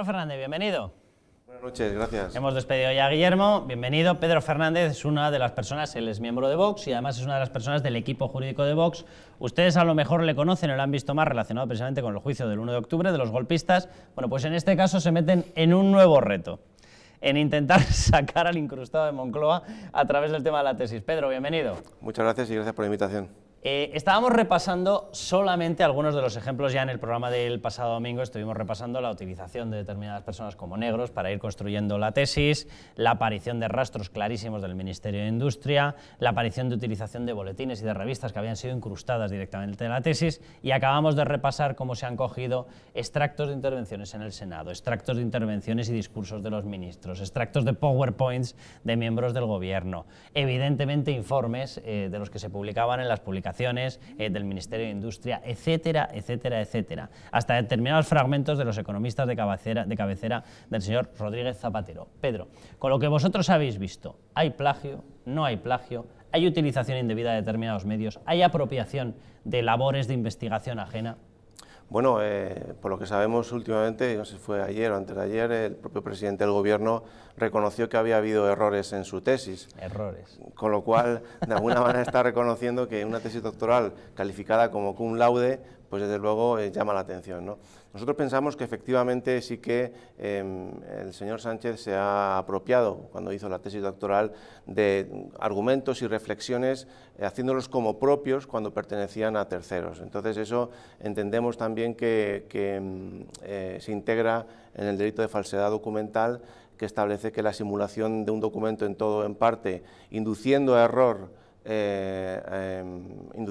Pedro Fernández, bienvenido. Buenas noches, gracias. Hemos despedido ya a Guillermo. Bienvenido. Pedro Fernández es una de las personas, él es miembro de Vox y además es una de las personas del equipo jurídico de Vox. Ustedes a lo mejor le conocen o lo han visto más relacionado precisamente con el juicio del 1 de octubre de los golpistas. Bueno, pues en este caso se meten en un nuevo reto, en intentar sacar al incrustado de Moncloa a través del tema de la tesis. Pedro, bienvenido. Muchas gracias y gracias por la invitación. Eh, estábamos repasando solamente algunos de los ejemplos ya en el programa del pasado domingo, estuvimos repasando la utilización de determinadas personas como negros para ir construyendo la tesis, la aparición de rastros clarísimos del Ministerio de Industria, la aparición de utilización de boletines y de revistas que habían sido incrustadas directamente en la tesis y acabamos de repasar cómo se han cogido extractos de intervenciones en el Senado, extractos de intervenciones y discursos de los ministros, extractos de PowerPoints de miembros del Gobierno, evidentemente informes eh, de los que se publicaban en las publicaciones eh, del Ministerio de Industria, etcétera, etcétera, etcétera. Hasta determinados fragmentos de los economistas de cabecera, de cabecera del señor Rodríguez Zapatero. Pedro, con lo que vosotros habéis visto, ¿hay plagio? ¿No hay plagio? ¿Hay utilización indebida de determinados medios? ¿Hay apropiación de labores de investigación ajena? Bueno, eh, por lo que sabemos últimamente, no sé si fue ayer o antes de ayer, el propio presidente del gobierno reconoció que había habido errores en su tesis. Errores. Con lo cual, de alguna manera está reconociendo que una tesis doctoral calificada como cum laude, pues desde luego eh, llama la atención, ¿no? Nosotros pensamos que efectivamente sí que em, el señor Sánchez se ha apropiado cuando hizo la tesis doctoral de argumentos y reflexiones eh, haciéndolos como propios cuando pertenecían a terceros. Entonces eso entendemos también que, em, eh, se integra en el delito de falsedad documental que establece que la simulación de un documento en todo o en parte, induciendo error, eh, em,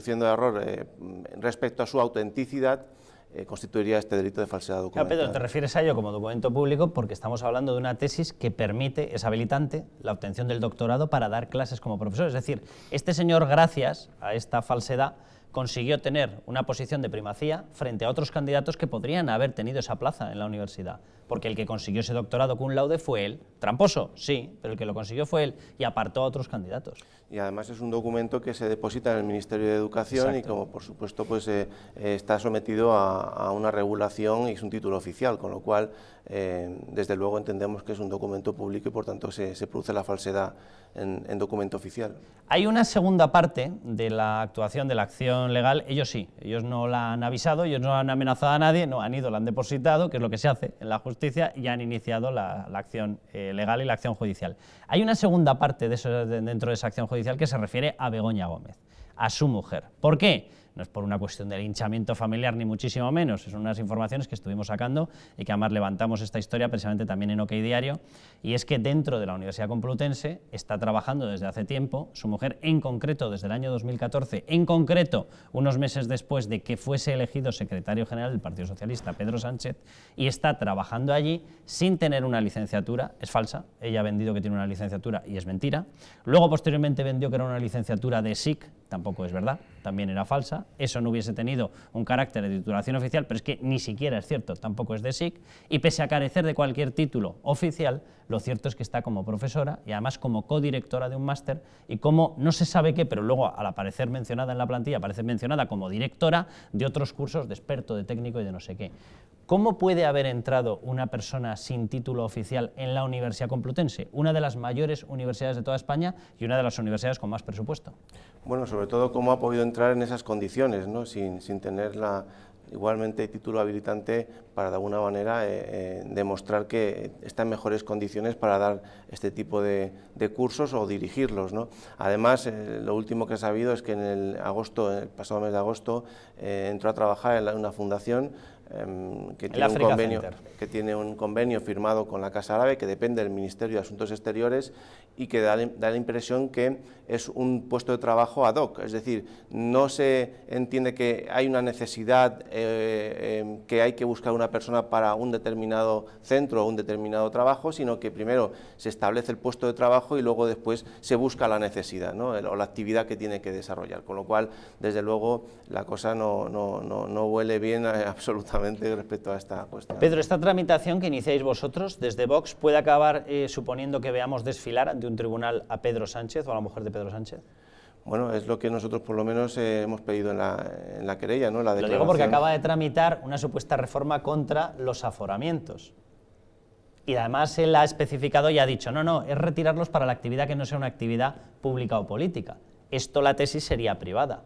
respecto a su autenticidad, eh, constituiría este delito de falsedad documental. Pedro, te refieres a ello como documento público porque estamos hablando de una tesis que permite, es habilitante, la obtención del doctorado para dar clases como profesor. Es decir, este señor, gracias a esta falsedad, consiguió tener una posición de primacía frente a otros candidatos que podrían haber tenido esa plaza en la universidad porque el que consiguió ese doctorado un laude fue él. Tramposo, sí, pero el que lo consiguió fue él y apartó a otros candidatos. Y además es un documento que se deposita en el Ministerio de Educación y como por supuesto pues eh, eh, está sometido a, una regulación y es un título oficial, con lo cual eh, desde luego entendemos que es un documento público y por tanto se, produce la falsedad en, en, documento oficial. Hay una segunda parte de la actuación, de la acción legal, ellos sí, ellos no la han avisado, ellos no han amenazado a nadie, no han ido, la han depositado, que es lo que se hace en la justicia ya han iniciado la, acción eh, legal y la acción judicial. Hay una segunda parte de eso, dentro de esa acción judicial que se refiere a Begoña Gómez, a su mujer. ¿Por qué? No es por una cuestión de linchamiento familiar, ni muchísimo menos. es unas informaciones que estuvimos sacando y que además levantamos esta historia precisamente también en OK Diario. Y es que dentro de la Universidad Complutense está trabajando desde hace tiempo, su mujer en concreto desde el año 2014, en concreto unos meses después de que fuese elegido secretario general del Partido Socialista, Pedro Sánchez, y está trabajando allí sin tener una licenciatura. Es falsa, ella ha vendido que tiene una licenciatura y es mentira. Luego posteriormente vendió que era una licenciatura de SIC, tampoco es verdad, también era falsa, eso no hubiese tenido un carácter de titulación oficial, pero es que ni siquiera es cierto, tampoco es de SIC, y pese a carecer de cualquier título oficial, lo cierto es que está como profesora y además como codirectora de un máster y como no se sabe qué, pero luego al aparecer mencionada en la plantilla, aparece mencionada como directora de otros cursos de experto, de técnico y de no sé qué. ¿Cómo puede haber entrado una persona sin título oficial en la Universidad Complutense, una de las mayores universidades de toda España y una de las universidades con más presupuesto? Bueno, sobre todo cómo ha podido entrar en esas condiciones, ¿no? sin, sin tener igualmente título habilitante para de alguna manera eh, eh, demostrar que está en mejores condiciones para dar este tipo de, cursos o dirigirlos. Además, eh, lo último que he sabido es que en el agosto, el pasado mes de agosto, entró a trabajar en una fundación Em, que tiene, un convenio, que tiene, un convenio, firmado con la Casa Árabe, que depende del Ministerio de Asuntos Exteriores y que da, la impresión que es un puesto de trabajo ad hoc, es decir, no se entiende que hay una necesidad, eh, em, que hay que buscar una persona para un determinado centro o un determinado trabajo, sino que primero se establece el puesto de trabajo y luego después se busca la necesidad o la actividad que tiene que desarrollar, con lo cual, desde luego, la cosa no, huele bien absolutamente respecto a esta cuestión. Pedro, esta tramitación que iniciáis vosotros desde Vox puede acabar eh, suponiendo que veamos desfilar un tribunal a Pedro Sánchez o a la mujer de Pedro Sánchez? Bueno, es lo que nosotros por lo menos eh, hemos pedido en la, querella, ¿no? La lo digo porque acaba de tramitar una supuesta reforma contra los aforamientos. Y además él ha especificado y ha dicho, no, no, es retirarlos para la actividad que no sea una actividad pública o política. Esto la tesis sería privada.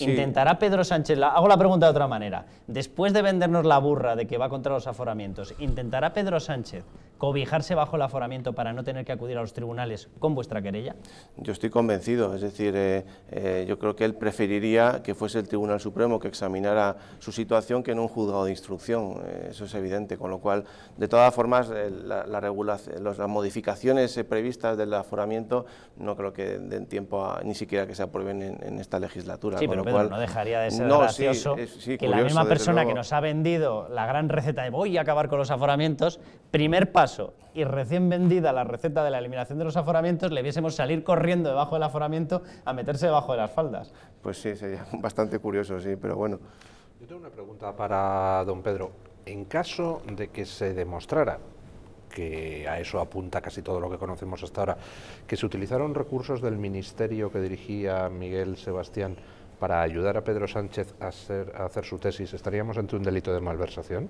¿Intentará Pedro Sánchez, hago la pregunta de otra manera, después de vendernos la burra de que va contra los aforamientos, ¿intentará Pedro Sánchez cobijarse bajo el aforamiento para no tener que acudir a los tribunales con vuestra querella? Yo estoy convencido, es decir, eh, eh, yo creo que él preferiría que fuese el Tribunal Supremo que examinara su situación que en un juzgado de instrucción, eh, eso es evidente, con lo cual, de todas formas, las modificaciones previstas del aforamiento no creo que den tiempo a, ni siquiera que se aprueben en, esta legislatura. Sí, pero lo Pedro, no dejaría de ser gracioso que la misma persona que nos ha vendido la gran receta de voy a acabar con los aforamientos, primer paso y recién vendida la receta de la eliminación de los aforamientos, le viésemos salir corriendo debajo del aforamiento a meterse debajo de las faldas. Pues sí, sería bastante curioso, sí, pero bueno. Yo tengo una pregunta para don Pedro. En caso de que se demostrara que a eso apunta casi todo lo que conocemos hasta ahora, que se utilizaron recursos del ministerio que dirigía Miguel Sebastián para ayudar a Pedro Sánchez a hacer, su tesis, ¿estaríamos ante un delito de malversación?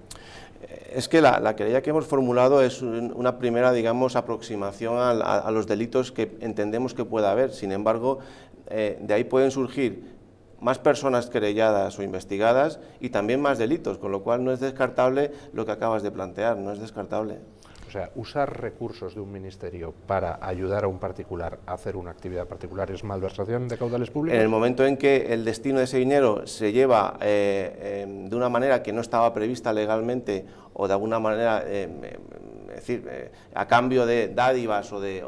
Eh, es que la, querella que hemos formulado es una primera, digamos, aproximación a, los delitos que entendemos que pueda haber. Sin embargo, eh, de ahí pueden surgir más personas querelladas o investigadas y también más delitos, con lo cual no es descartable lo que acabas de plantear, no es descartable sea, usar recursos de un ministerio para ayudar a un particular a hacer una actividad particular es malversación de caudales públicos. En el momento en que el destino de ese dinero se lleva eh, em, de una manera que no estaba prevista legalmente o de alguna manera em, em, es decir, eh, a cambio de dádivas o de,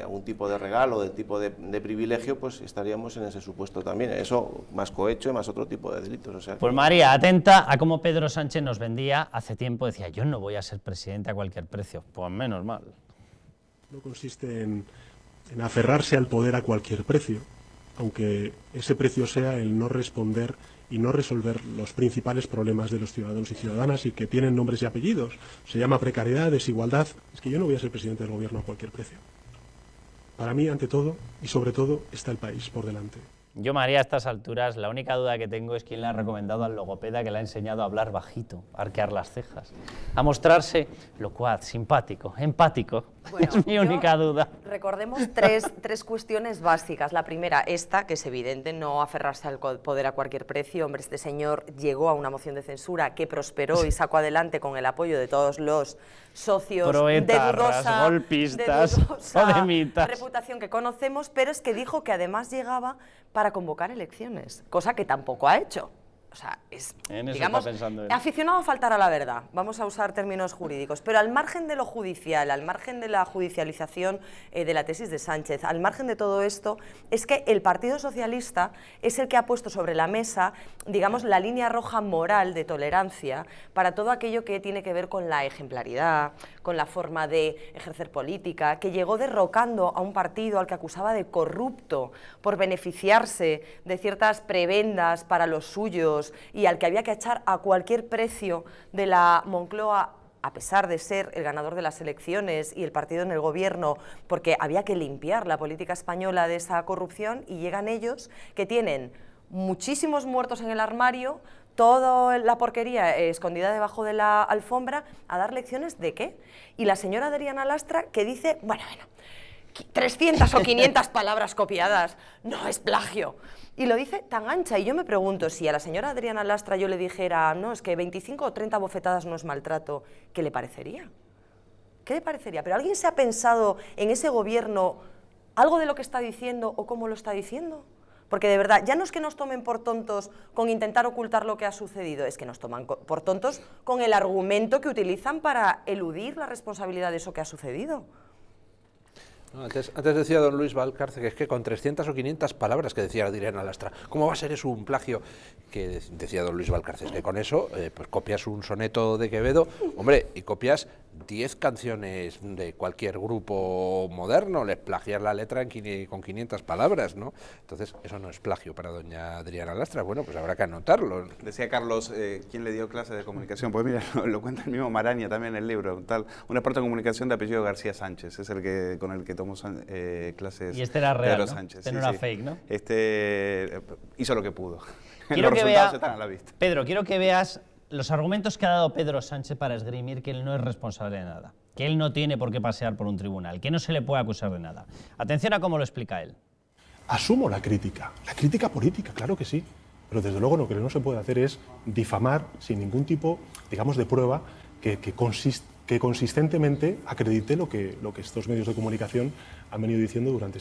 algún tipo de regalo, o de tipo de, privilegio, pues estaríamos en ese supuesto también. Eso más cohecho y más otro tipo de delitos. O sea, pues María, atenta a cómo Pedro Sánchez nos vendía hace tiempo, decía, yo no voy a ser presidente a cualquier precio. Pues menos mal. No consiste en aferrarse al poder a cualquier precio, aunque ese precio sea el no responder y no resolver los principales problemas de los ciudadanos y ciudadanas y que tienen nombres y apellidos. Se llama precariedad, desigualdad. Es que yo no voy a ser presidente del gobierno a cualquier precio. Para mí, ante todo y sobre todo, está el país por delante. Yo, María, a estas alturas, la única duda que tengo es quién le ha recomendado al logopeda que le ha enseñado a hablar bajito, a arquear las cejas, a mostrarse locuaz, simpático, empático, es mi única duda. Recordemos tres, tres, cuestiones básicas. La primera, esta, que es evidente, no aferrarse al poder a cualquier precio. Hombre, este señor llegó a una moción de censura que prosperó y sacó adelante con el apoyo de todos los socios de golpistas, de la reputación que conocemos, pero es que dijo que además llegaba para convocar elecciones, cosa que tampoco ha hecho o sea, es, digamos, aficionado a faltar a la verdad, vamos a usar términos jurídicos, pero al margen de lo judicial, al margen de la judicialización eh, de la tesis de Sánchez, al margen de todo esto, es que el Partido Socialista es el que ha puesto sobre la mesa, digamos, la línea roja moral de tolerancia para todo aquello que tiene que ver con la ejemplaridad, con la forma de ejercer política, que llegó derrocando a un partido al que acusaba de corrupto por beneficiarse de ciertas prebendas para los suyos y al que había que echar a cualquier precio de la Moncloa a pesar de ser el ganador de las elecciones y el partido en el gobierno, porque había que limpiar la política española de esa corrupción, y llegan ellos que tienen muchísimos muertos en el armario, toda la porquería escondida debajo de la alfombra a dar lecciones de qué. Y la señora Adriana Lastra que dice, bueno, bueno, 300 o 500 palabras copiadas, no es plagio. Y lo dice tan ancha, y yo me pregunto si a la señora Adriana Lastra yo le dijera, no, es que 25 o 30 bofetadas no es maltrato, ¿qué le parecería? ¿Qué le parecería? ¿Pero alguien se ha pensado en ese gobierno algo de lo que está diciendo o cómo lo está diciendo? Porque de verdad, ya no es que nos tomen por tontos con intentar ocultar lo que ha sucedido, es que nos toman por tontos con el argumento que utilizan para eludir la responsabilidad de eso que ha sucedido antes, decía don Luis Valcarce que es que con 300 o 500 palabras que decía Adriana Lastra, ¿cómo va a ser eso un plagio? Que decía don Luis Valcarce, que con eso eh, pues copias un soneto de Quevedo, hombre, y copias 10 canciones de cualquier grupo moderno, les plagias la letra en, con 500 palabras, ¿no? Entonces, eso no es plagio para doña Adriana Lastra, bueno, pues habrá que anotarlo. Decía Carlos, eh, ¿quién le dio clase de comunicación? Pues mira, lo, cuenta el mismo Maraña también en el libro, tal, un experto de comunicación de apellido García Sánchez, es el que con el que eh, clases y este era real, Sánchez. Este fake, ¿no? Este eh, hizo lo que pudo. Quiero Los que resultados a la vista. Pedro, quiero que veas los argumentos que ha dado Pedro Sánchez para esgrimir que él no es responsable de nada, que él no tiene por qué pasear por un tribunal, que no se le puede acusar de nada. Atención a cómo lo explica él. Asumo la crítica, la crítica política, claro que sí, pero desde luego lo que no se puede hacer es difamar sin ningún tipo, digamos, de prueba que consiste que consistentemente acredite lo que, lo que estos medios de comunicación han venido diciendo durante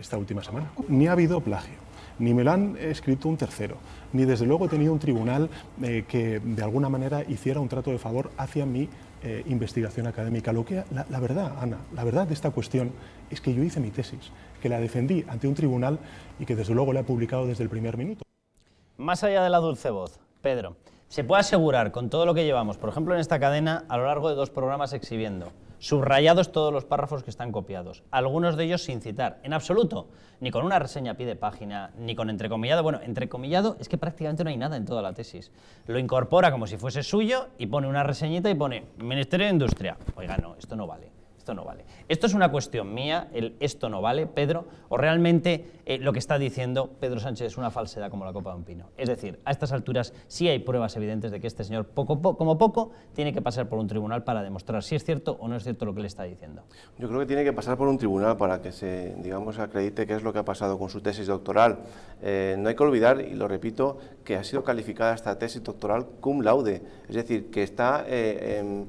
esta, última semana. Ni ha habido plagio, ni me lo han escrito un tercero, ni desde luego he tenido un tribunal eh, que de alguna manera hiciera un trato de favor hacia mi eh, investigación académica. Lo que, la, verdad, Ana, la verdad de esta cuestión es que yo hice mi tesis, que la defendí ante un tribunal y que desde luego la he publicado desde el primer minuto. Más allá de la dulce voz, Pedro se puede asegurar con todo lo que llevamos, por ejemplo en esta cadena, a lo largo de dos programas exhibiendo, subrayados todos los párrafos que están copiados, algunos de ellos sin citar, en absoluto, ni con una reseña a de página, ni con entrecomillado, bueno, entrecomillado es que prácticamente no hay nada en toda la tesis, lo incorpora como si fuese suyo y pone una reseñita y pone Ministerio de Industria, oiga no, esto no vale, esto no vale. ¿Esto es una cuestión mía, el esto no vale, Pedro? ¿O realmente eh, lo que está diciendo Pedro Sánchez es una falsedad como la copa de un pino? Es decir, a estas alturas sí hay pruebas evidentes de que este señor, poco, como poco, tiene que pasar por un tribunal para demostrar si es cierto o no es cierto lo que le está diciendo. Yo creo que tiene que pasar por un tribunal para que se, digamos, acredite qué es lo que ha pasado con su tesis doctoral. Eh, no hay que olvidar, y lo repito, que ha sido calificada esta tesis doctoral cum laude, es decir, que está eh, em,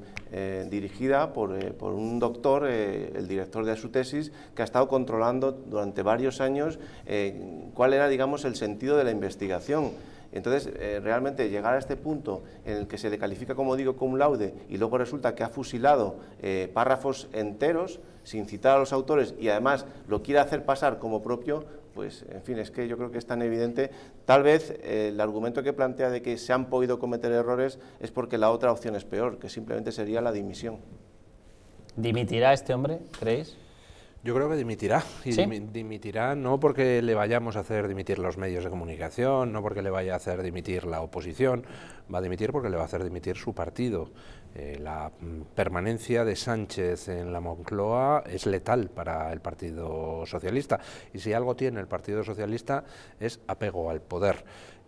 dirigida por, un doctor el director de su tesis, que ha estado controlando durante varios años eh, cuál era, digamos, el sentido de la investigación. Entonces, eh, realmente llegar a este punto en el que se le califica, como digo, cum laude y luego resulta que ha fusilado eh, párrafos enteros sin citar a los autores y además lo quiere hacer pasar como propio, pues en fin, es que yo creo que es tan evidente. Tal vez el argumento que plantea de que se han podido cometer errores es porque la otra opción es peor, que simplemente sería la dimisión. ¿Dimitirá este hombre, creéis? Yo creo que dimitirá. Y dimitirá no porque le vayamos a hacer dimitir los medios de comunicación, no porque le vaya a hacer dimitir la oposición, va a dimitir porque le va a hacer dimitir su partido. Eh, la mm, permanencia de Sánchez en la Moncloa es letal para el Partido Socialista. Y si algo tiene el Partido Socialista es apego al poder.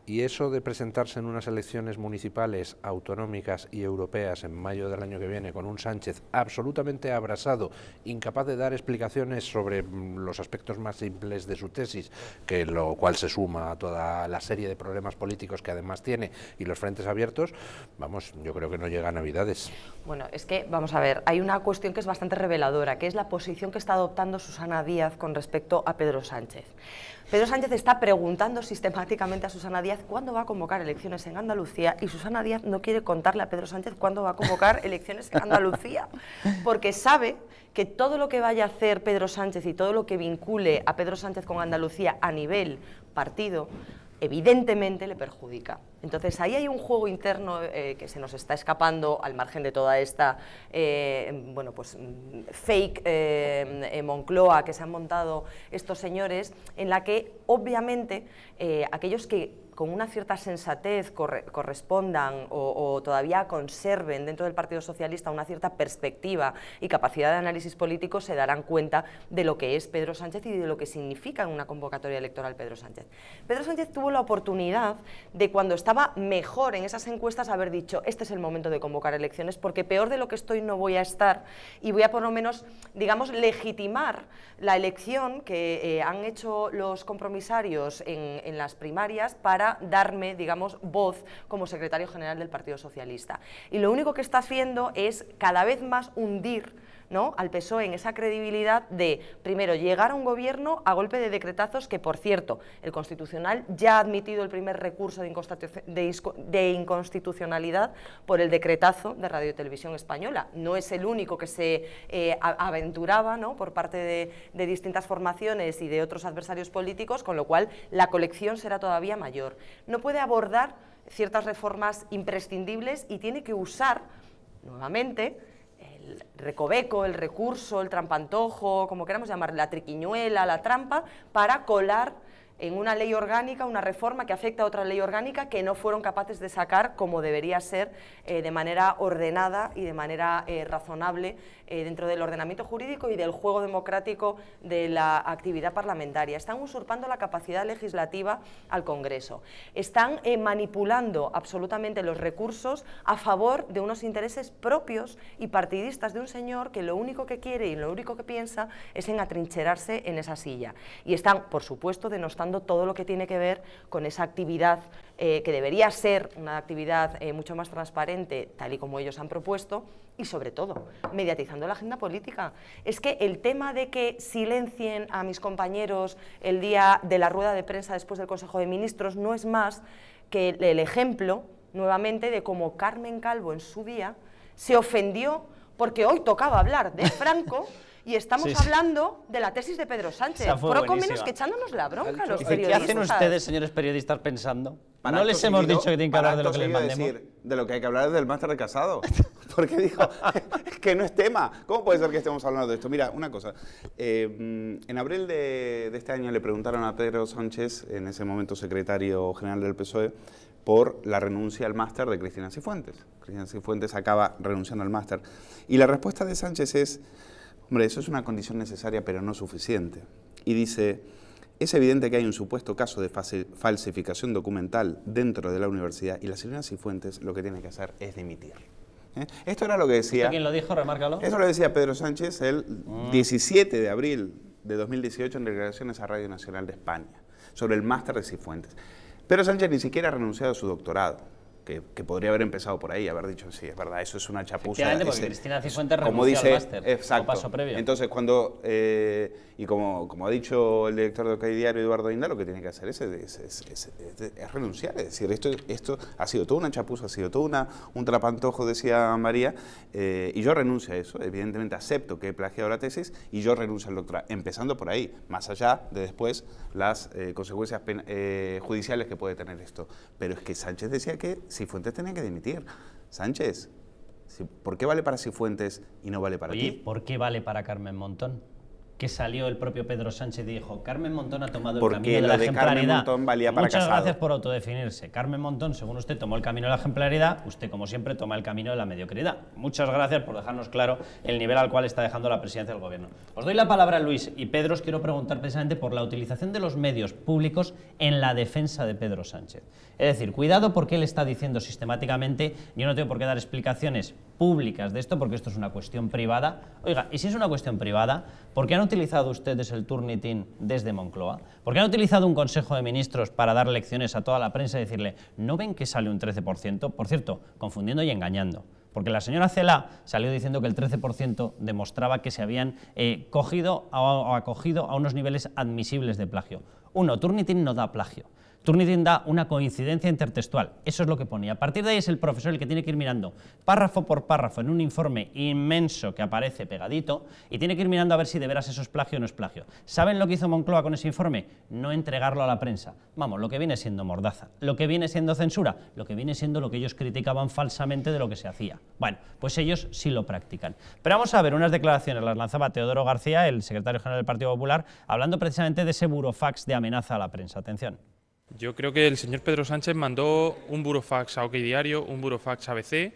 Y eso de presentarse en unas elecciones municipales, autonómicas y europeas en mayo del año que viene con un Sánchez absolutamente abrasado, incapaz de dar explicaciones sobre mm, los aspectos más simples de su tesis, que lo cual se suma a toda la serie de problemas políticos que además tiene y los frentes abiertos, vamos, yo creo que no llega a Navidades. Bueno, es que vamos a ver, hay una cuestión que es bastante reveladora, que es la posición que está adoptando Susana Díaz con respecto a Pedro Sánchez. Pedro Sánchez está preguntando sistemáticamente a Susana Díaz cuándo va a convocar elecciones en Andalucía y Susana Díaz no quiere contarle a Pedro Sánchez cuándo va a convocar elecciones en Andalucía, porque sabe que todo lo que vaya a hacer Pedro Sánchez y todo lo que vincule a Pedro Sánchez con Andalucía a nivel partido evidentemente le perjudica. Entonces ahí hay un juego interno eh, que se nos está escapando al margen de toda esta eh, bueno, pues, mm, fake eh, Moncloa que se han montado estos señores, en la que obviamente aquellos que con una cierta sensatez correspondan o, todavía conserven dentro del Partido Socialista una cierta perspectiva y capacidad de análisis político, se darán cuenta de lo que es Pedro Sánchez y de lo que significa en una convocatoria electoral Pedro Sánchez. Pedro Sánchez tuvo la oportunidad de cuando estaba mejor en esas encuestas haber dicho, este es el momento de convocar elecciones porque peor de lo que estoy no voy a estar y voy a por lo menos, digamos, legitimar la elección que eh, han hecho los compromisarios en, en las primarias para darme, digamos, voz como secretario general del Partido Socialista. Y lo único que está haciendo es cada vez más hundir al PSOE en esa credibilidad de, primero, llegar a un gobierno a golpe de decretazos que, por cierto, el Constitucional ya ha admitido el primer recurso de inconstitucionalidad por el decretazo de Radio y Televisión Española. No es el único que se eh, aventuraba por parte de, de distintas formaciones y de otros adversarios políticos, con lo cual la colección será todavía mayor. No puede abordar ciertas reformas imprescindibles y tiene que usar nuevamente el recoveco, el recurso, el trampantojo, como queramos llamar, la triquiñuela, la trampa, para colar en una ley orgánica, una reforma que afecta a otra ley orgánica que no fueron capaces de sacar como debería ser eh, de manera ordenada y de manera eh, razonable eh, dentro del ordenamiento jurídico y del juego democrático de la actividad parlamentaria. Están usurpando la capacidad legislativa al Congreso. Están manipulando absolutamente los recursos a favor de unos intereses propios y partidistas de un señor que lo único que quiere y lo único que piensa es en atrincherarse en esa silla. Y están, por supuesto, denostando todo lo que tiene que ver con esa actividad eh, que debería ser una actividad eh, mucho más transparente, tal y como ellos han propuesto, y sobre todo, mediatizando la agenda política. Es que el tema de que silencien a mis compañeros el día de la rueda de prensa después del Consejo de Ministros no es más que el ejemplo, nuevamente, de cómo Carmen Calvo en su día se ofendió porque hoy tocaba hablar de Franco Y estamos hablando de la tesis de Pedro Sánchez, ...por lo menos que echándonos la bronca los periodistas. ¿Qué hacen ustedes, señores periodistas, pensando? no les hemos dicho que tienen que hablar de lo que les mandemos. Decir, de lo que hay que hablar es del máster de casado. Porque dijo que no es tema. ¿Cómo puede ser que estemos hablando de esto? Mira, una cosa. Eh, en abril de este año le preguntaron a Pedro Sánchez, en ese momento secretario general del PSOE, por la renuncia al máster de Cristina Cifuentes. Cristina Cifuentes acaba renunciando al máster. Y la respuesta de Sánchez es Hombre, eso es una condición necesaria pero no suficiente. Y dice, es evidente que hay un supuesto caso de falsificación documental dentro de la universidad y la señora Cifuentes lo que tiene que hacer es dimitir. ¿Eh? Esto era lo que decía... ¿Quién lo dijo? Remárcalo. Eso lo decía Pedro Sánchez el 17 ah. de abril de 2018 en declaraciones a Radio Nacional de España sobre el máster de Cifuentes. Pedro Sánchez ni siquiera ha renunciado a su doctorado que, podría haber empezado por ahí, haber dicho, sí, es verdad, eso es una chapuza. Ese, porque Cristina Cifuentes como dice, al exacto. paso previo. Entonces, cuando, eh, y como, como ha dicho el director de OK Diario, Eduardo Inda, lo que tiene que hacer es, es, renunciar, es decir, esto, esto ha sido toda una chapuza, ha sido todo una, un trapantojo, decía María, eh, y yo renuncio a eso, evidentemente acepto que he plagiado la tesis y yo renuncio al doctorado, empezando por ahí, más allá de después las eh, consecuencias judiciales que puede tener esto. Pero es que Sánchez decía que Cifuentes tenía que dimitir. Sánchez, ¿por qué vale para Cifuentes y no vale para Oye, ti? ¿por qué vale para Carmen Montón? que salió el propio Pedro Sánchez y dijo, Carmen Montón ha tomado el camino de la de ejemplaridad. Carmen Montón valía para Muchas gracias por autodefinirse. Carmen Montón, según usted, tomó el camino de la ejemplaridad, usted, como siempre, toma el camino de la mediocridad. Muchas gracias por dejarnos claro el nivel al cual está dejando la presidencia del gobierno. Os doy la palabra a Luis y Pedro, os quiero preguntar precisamente por la utilización de los medios públicos en la defensa de Pedro Sánchez. Es decir, cuidado porque él está diciendo sistemáticamente, yo no tengo por qué dar explicaciones públicas de esto, porque esto es una cuestión privada. Oiga, y si es una cuestión privada, ¿por qué han utilizado ustedes el Turnitin desde Moncloa? ¿Por qué han utilizado un Consejo de Ministros para dar lecciones a toda la prensa y decirle, ¿no ven que sale un 13%? Por cierto, confundiendo y engañando. Porque la señora Cela salió diciendo que el 13% demostraba que se habían eh, cogido o acogido a unos niveles admisibles de plagio. Uno, Turnitin no da plagio. Turnitin da una coincidencia intertextual. Eso es lo que pone. A partir de ahí es el profesor el que tiene que ir mirando párrafo por párrafo en un informe inmenso que aparece pegadito y tiene que ir mirando a ver si de veras eso es plagio o no es plagio. ¿Saben lo que hizo Moncloa con ese informe? No entregarlo a la prensa. Vamos, lo que viene siendo mordaza, lo que viene siendo censura, lo que viene siendo lo que ellos criticaban falsamente de lo que se hacía. Bueno, pues ellos sí lo practican. Pero vamos a ver unas declaraciones, las lanzaba Teodoro García, el secretario general del Partido Popular, hablando precisamente de ese burofax de amenaza a la prensa. Atención. Yo creo que el señor Pedro Sánchez mandó un burofax a OK Diario, un burofax a ABC.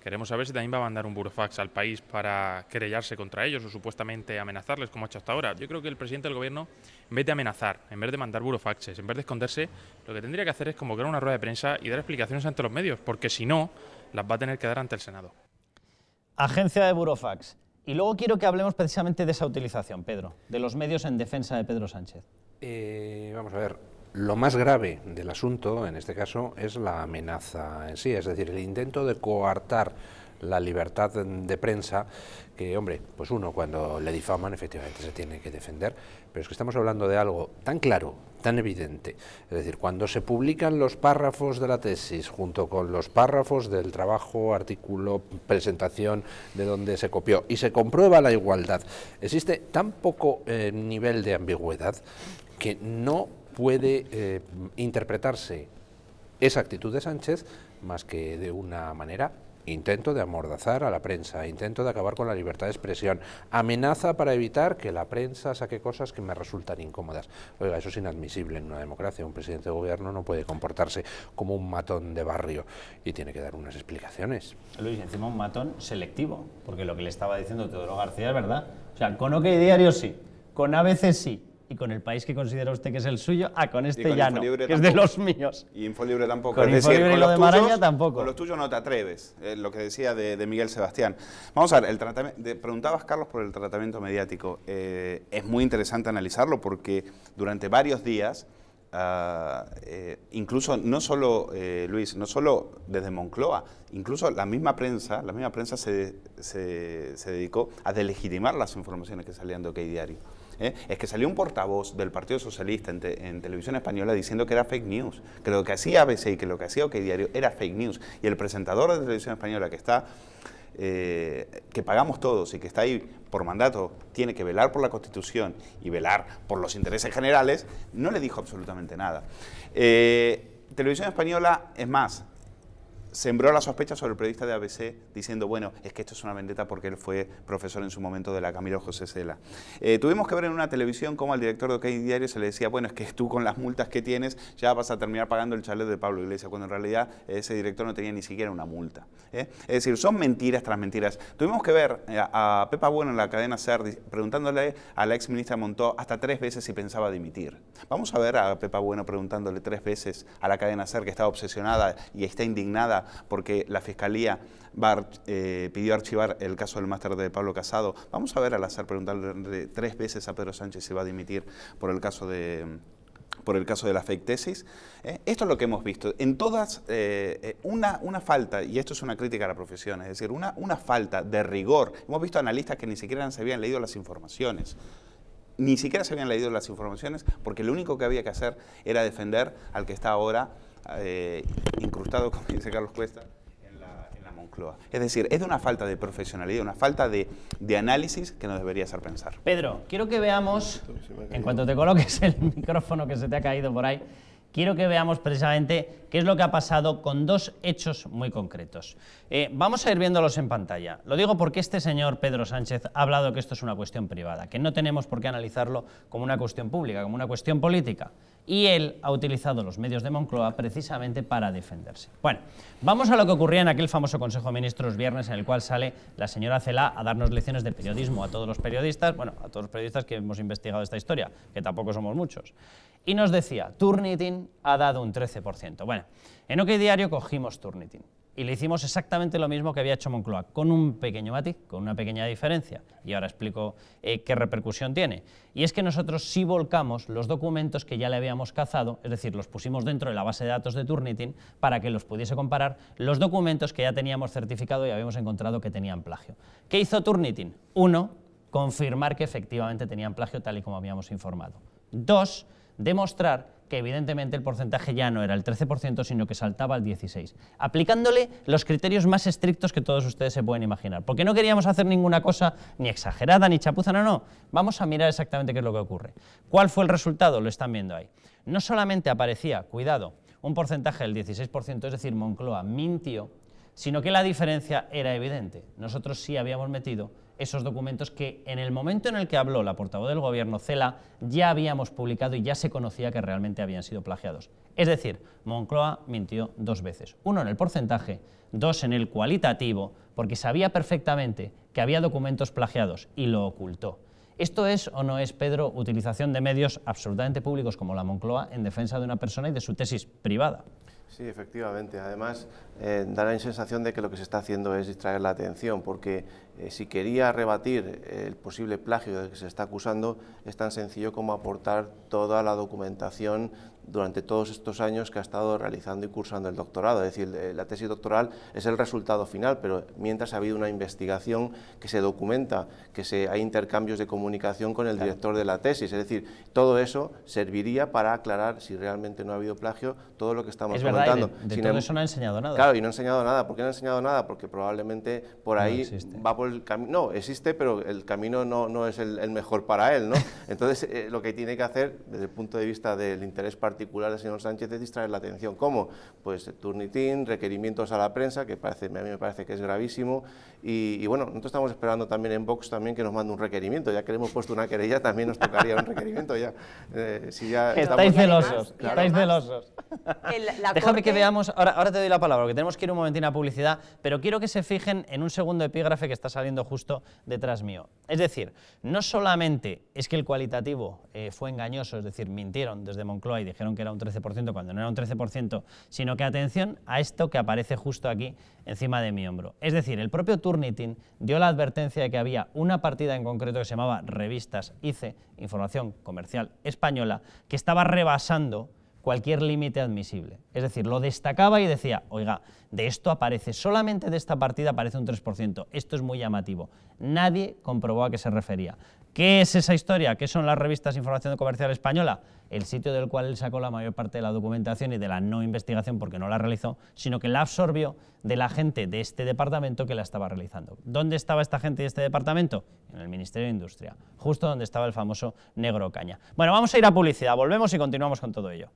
Queremos saber si también va a mandar un burofax al país para querellarse contra ellos o supuestamente amenazarles, como ha hecho hasta ahora. Yo creo que el presidente del gobierno, en vez de amenazar, en vez de mandar burofaxes, en vez de esconderse, lo que tendría que hacer es convocar una rueda de prensa y dar explicaciones ante los medios, porque si no, las va a tener que dar ante el Senado. Agencia de burofax. Y luego quiero que hablemos precisamente de esa utilización, Pedro, de los medios en defensa de Pedro Sánchez. Eh, vamos a ver, lo más grave del asunto, en este caso, es la amenaza en sí, es decir, el intento de coartar la libertad de prensa, que hombre, pues uno cuando le difaman efectivamente se tiene que defender, pero es que estamos hablando de algo tan claro, tan evidente, es decir, cuando se publican los párrafos de la tesis junto con los párrafos del trabajo, artículo, presentación de donde se copió y se comprueba la igualdad, existe tan poco eh, nivel de ambigüedad que no puede eh, interpretarse esa actitud de Sánchez más que de una manera intento de amordazar a la prensa, intento de acabar con la libertad de expresión, amenaza para evitar que la prensa saque cosas que me resultan incómodas. Oiga, eso es inadmisible en una democracia. Un presidente de gobierno no puede comportarse como un matón de barrio y tiene que dar unas explicaciones. Luis, encima un matón selectivo, porque lo que le estaba diciendo Teodoro García es verdad. O sea, con OK Diario sí, con ABC sí, y con el país que considera usted que es el suyo, ah, con este ya no, que es de los míos. Y Infolibre tampoco. Con es decir, con los tuyos, tampoco. los no te atreves, eh, lo que decía de, Miguel Sebastián. Vamos a ver, el preguntabas, Carlos, por el tratamiento mediático. Eh, es muy interesante analizarlo porque durante varios días... Ah, eh, incluso no solo Luis, no solo desde Moncloa, incluso la misma prensa, la misma prensa se, se, se dedicó a delegitimar las informaciones que salían de OK Diario. ¿eh? es que salió un portavoz del Partido Socialista en, televisión española diciendo que era fake news, que lo que hacía ABC y que lo que hacía OK Diario era fake news. Y el presentador de televisión española que está... Eh, que pagamos todos y que está ahí por mandato, tiene que velar por la Constitución y velar por los intereses generales, no le dijo absolutamente nada. Eh, televisión Española, es más, sembró la sospecha sobre el periodista de ABC diciendo, bueno, es que esto es una vendetta porque él fue profesor en su momento de la Camilo José Cela. Eh, tuvimos que ver en una televisión cómo al director de OK Diario se le decía, bueno, es que tú con las multas que tienes ya vas a terminar pagando el chalet de Pablo Iglesias, cuando en realidad ese director no tenía ni siquiera una multa. ¿eh? Es decir, son mentiras tras mentiras. Tuvimos que ver eh, a, Pepa Bueno en la cadena SER preguntándole a la ex ministra Montó hasta tres veces si pensaba dimitir. Vamos a ver a Pepa Bueno preguntándole tres veces a la cadena SER que está obsesionada y está indignada porque la Fiscalía eh, pidió archivar el caso del máster de Pablo Casado. Vamos a ver al hacer preguntarle tres veces a Pedro Sánchez si va a dimitir por el caso de por la fake tesis. Eh, esto es lo que hemos visto. En todas, eh, una, falta, y esto es una crítica a la profesión, es decir, una, una falta de rigor. Hemos visto analistas que ni siquiera se habían leído las informaciones ni siquiera se habían leído las informaciones porque lo único que había que hacer era defender al que está ahora eh, incrustado, como dice Carlos Cuesta, en la, Moncloa. Es decir, es de una falta de profesionalidad, una falta de, de análisis que nos debería hacer pensar. Pedro, quiero que veamos, en cuanto te coloques el micrófono que se te ha caído por ahí, quiero que veamos precisamente qué es lo que ha pasado con dos hechos muy concretos. Eh, vamos a ir viéndolos en pantalla. Lo digo porque este señor Pedro Sánchez ha hablado que esto es una cuestión privada, que no tenemos por qué analizarlo como una cuestión pública, como una cuestión política. Y él ha utilizado los medios de Moncloa precisamente para defenderse. Bueno, vamos a lo que ocurría en aquel famoso Consejo de Ministros viernes en el cual sale la señora Cela a darnos lecciones de periodismo a todos los periodistas, bueno, a todos los periodistas que hemos investigado esta historia, que tampoco somos muchos y nos decía, Turnitin ha dado un 13%. Bueno, en OK Diario cogimos Turnitin y le hicimos exactamente lo mismo que había hecho Moncloa, con un pequeño matiz, con una pequeña diferencia. Y ahora explico eh, qué repercusión tiene. Y es que nosotros sí volcamos los documentos que ya le habíamos cazado, es decir, los pusimos dentro de la base de datos de Turnitin para que los pudiese comparar los documentos que ya teníamos certificado y habíamos encontrado que tenían plagio. ¿Qué hizo Turnitin? Uno, confirmar que efectivamente tenían plagio tal y como habíamos informado. Dos, demostrar que evidentemente el porcentaje ya no era el 13%, sino que saltaba al 16%, aplicándole los criterios más estrictos que todos ustedes se pueden imaginar, porque no queríamos hacer ninguna cosa ni exagerada ni chapuza, no, no, vamos a mirar exactamente qué es lo que ocurre. ¿Cuál fue el resultado? Lo están viendo ahí. No solamente aparecía, cuidado, un porcentaje del 16%, es decir, Moncloa mintió, sino que la diferencia era evidente. Nosotros sí habíamos metido esos documentos que en el momento en el que habló la portavoz del gobierno Cela ya habíamos publicado y ya se conocía que realmente habían sido plagiados. Es decir, Moncloa mintió dos veces, uno en el porcentaje, dos en el cualitativo, porque sabía perfectamente que había documentos plagiados y lo ocultó. ¿Esto es o no es, Pedro, utilización de medios absolutamente públicos como la Moncloa en defensa de una persona y de su tesis privada? Sí, efectivamente. Además, eh, da la sensación de que lo que se está haciendo es distraer la atención, porque eh, si quería rebatir el posible plagio del que se está acusando, es tan sencillo como aportar toda la documentación durante todos estos años que ha estado realizando y cursando el doctorado. Es decir, eh, la tesis doctoral es el resultado final, pero mientras ha habido una investigación que se documenta, que se, hay intercambios de comunicación con el director de la tesis. Es decir, todo eso serviría para aclarar si realmente no ha habido plagio, todo lo que estamos es verdad, de, todo em- eso no ha enseñado nada. Claro, y no ha enseñado nada. ¿Por qué no ha enseñado nada? Porque probablemente por ahí va por el camino. No, existe, pero el camino no, no es el, mejor para él. ¿no? Entonces, eh, lo que tiene que hacer desde el punto de vista del interés particular particular del señor Sánchez de distraer la atención. ¿Cómo? Pues eh, turnitín, requerimientos a la prensa, que a mí me parece que es gravísimo, y, bueno, nosotros estamos esperando también en Vox también que nos mande un requerimiento, ya que le hemos puesto una querella, también nos tocaría un requerimiento. ya, eh, Estáis celosos, estáis celosos. Déjame que veamos, ahora, te doy la palabra, porque tenemos que ir un momentín a publicidad, pero quiero que se fijen en un segundo epígrafe que está saliendo justo detrás mío. Es decir, no solamente es que el cualitativo eh, fue engañoso, es decir, mintieron desde Moncloa y dijeron que era un 13% cuando no era un 13%, sino que atención a esto que aparece justo aquí encima de mi hombro. Es decir, el propio Turnitin dio la advertencia de que había una partida en concreto que se llamaba Revistas ICE, Información Comercial Española, que estaba rebasando cualquier límite admisible. Es decir, lo destacaba y decía, oiga, de esto aparece, solamente de esta partida aparece un 3%, esto es muy llamativo. Nadie comprobó a qué se refería. ¿Qué es esa historia? ¿Qué son las revistas Información Comercial Española? El sitio del cual él sacó la mayor parte de la documentación y de la no investigación porque no la realizó, sino que la absorbió de la gente de este departamento que la estaba realizando. ¿Dónde estaba esta gente de este departamento? En el Ministerio de Industria, justo donde estaba el famoso negro caña. Bueno, vamos a ir a publicidad, volvemos y continuamos con todo ello.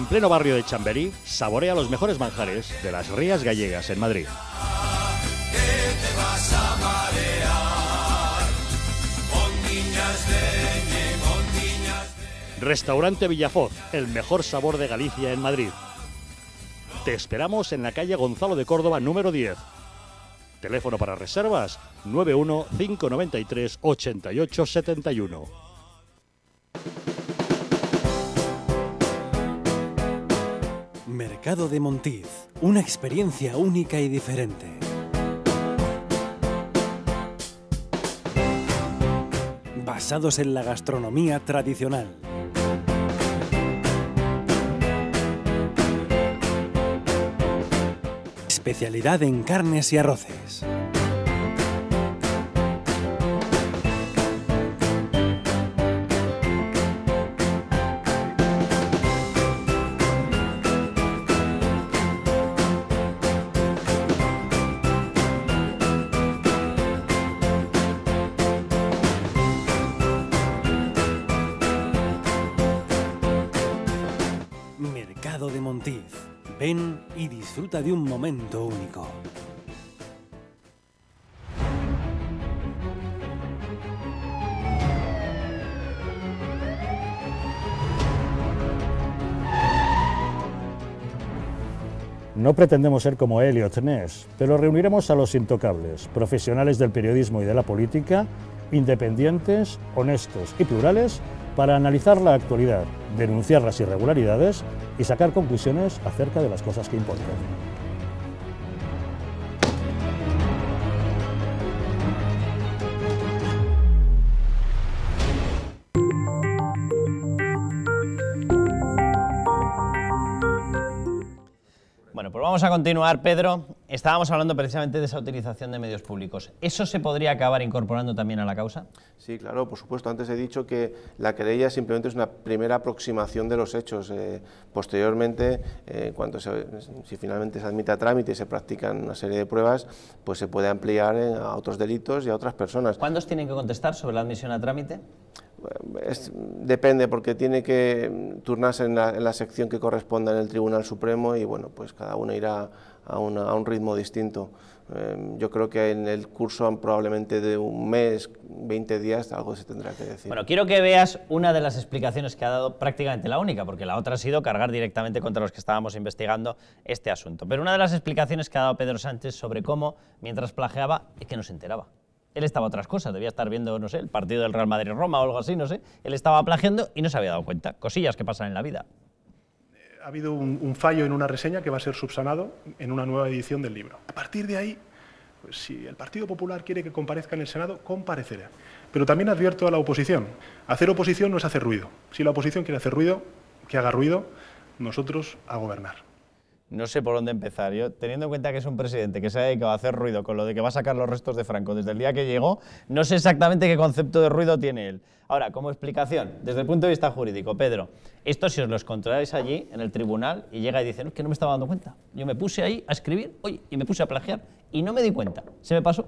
en pleno barrio de Chamberí, saborea los mejores manjares de las Rías Gallegas en Madrid. Restaurante Villafoz, el mejor sabor de Galicia en Madrid. Te esperamos en la calle Gonzalo de Córdoba número 10. Teléfono para reservas 91 593 88 Mercado de Montiz, una experiencia única y diferente. Basados en la gastronomía tradicional. Especialidad en carnes y arroces. de un momento único. No pretendemos ser como Elliot Ness, pero reuniremos a los intocables, profesionales del periodismo y de la política, independientes, honestos y plurales, para analizar la actualidad, denunciar las irregularidades y sacar conclusiones acerca de las cosas que importan. Vamos a continuar, Pedro. Estábamos hablando precisamente de esa utilización de medios públicos. ¿Eso se podría acabar incorporando también a la causa? Sí, claro, por supuesto. Antes he dicho que la querella simplemente es una primera aproximación de los hechos. Eh, posteriormente, eh, cuando si finalmente se admite a trámite y se practican una serie de pruebas, pues se puede ampliar eh, a otros delitos y a otras personas. ¿Cuántos tienen que contestar sobre la admisión a trámite? es, depende porque tiene que turnarse en la, sección que corresponda en el Tribunal Supremo y bueno, pues cada uno irá a, a un ritmo distinto. Em, yo creo que en el curso probablemente de un mes, 20 días, algo se tendrá que decir. Bueno, quiero que veas una de las explicaciones que ha dado prácticamente la única, porque la otra ha sido cargar directamente contra los que estábamos investigando este asunto. Pero una de las explicaciones que ha dado Pedro Sánchez sobre cómo, mientras plagiaba, es que no se enteraba. Él estaba otras cosas, debía estar viendo, no sé, el partido del Real Madrid-Roma o algo así, no sé. Él estaba plagiando y no se había dado cuenta. Cosillas que pasan en la vida. Ha habido un, fallo en una reseña que va a ser subsanado en una nueva edición del libro. A partir de ahí, pues, si el Partido Popular quiere que comparezca en el Senado, comparecerá. Pero también advierto a la oposición. Hacer oposición no es hacer ruido. Si la oposición quiere hacer ruido, que haga ruido, nosotros a gobernar no sé por dónde empezar. Yo, teniendo en cuenta que es un presidente que se ha dedicado a hacer ruido con lo de que va a sacar los restos de Franco desde el día que llegó, no sé exactamente qué concepto de ruido tiene él. Ahora, como explicación, desde el punto de vista jurídico, Pedro, esto si os lo controláis allí en el tribunal y llega y dice, que no me estaba dando cuenta. Yo me puse ahí a escribir, oye, y me puse a plagiar y no me di cuenta. Se me pasó.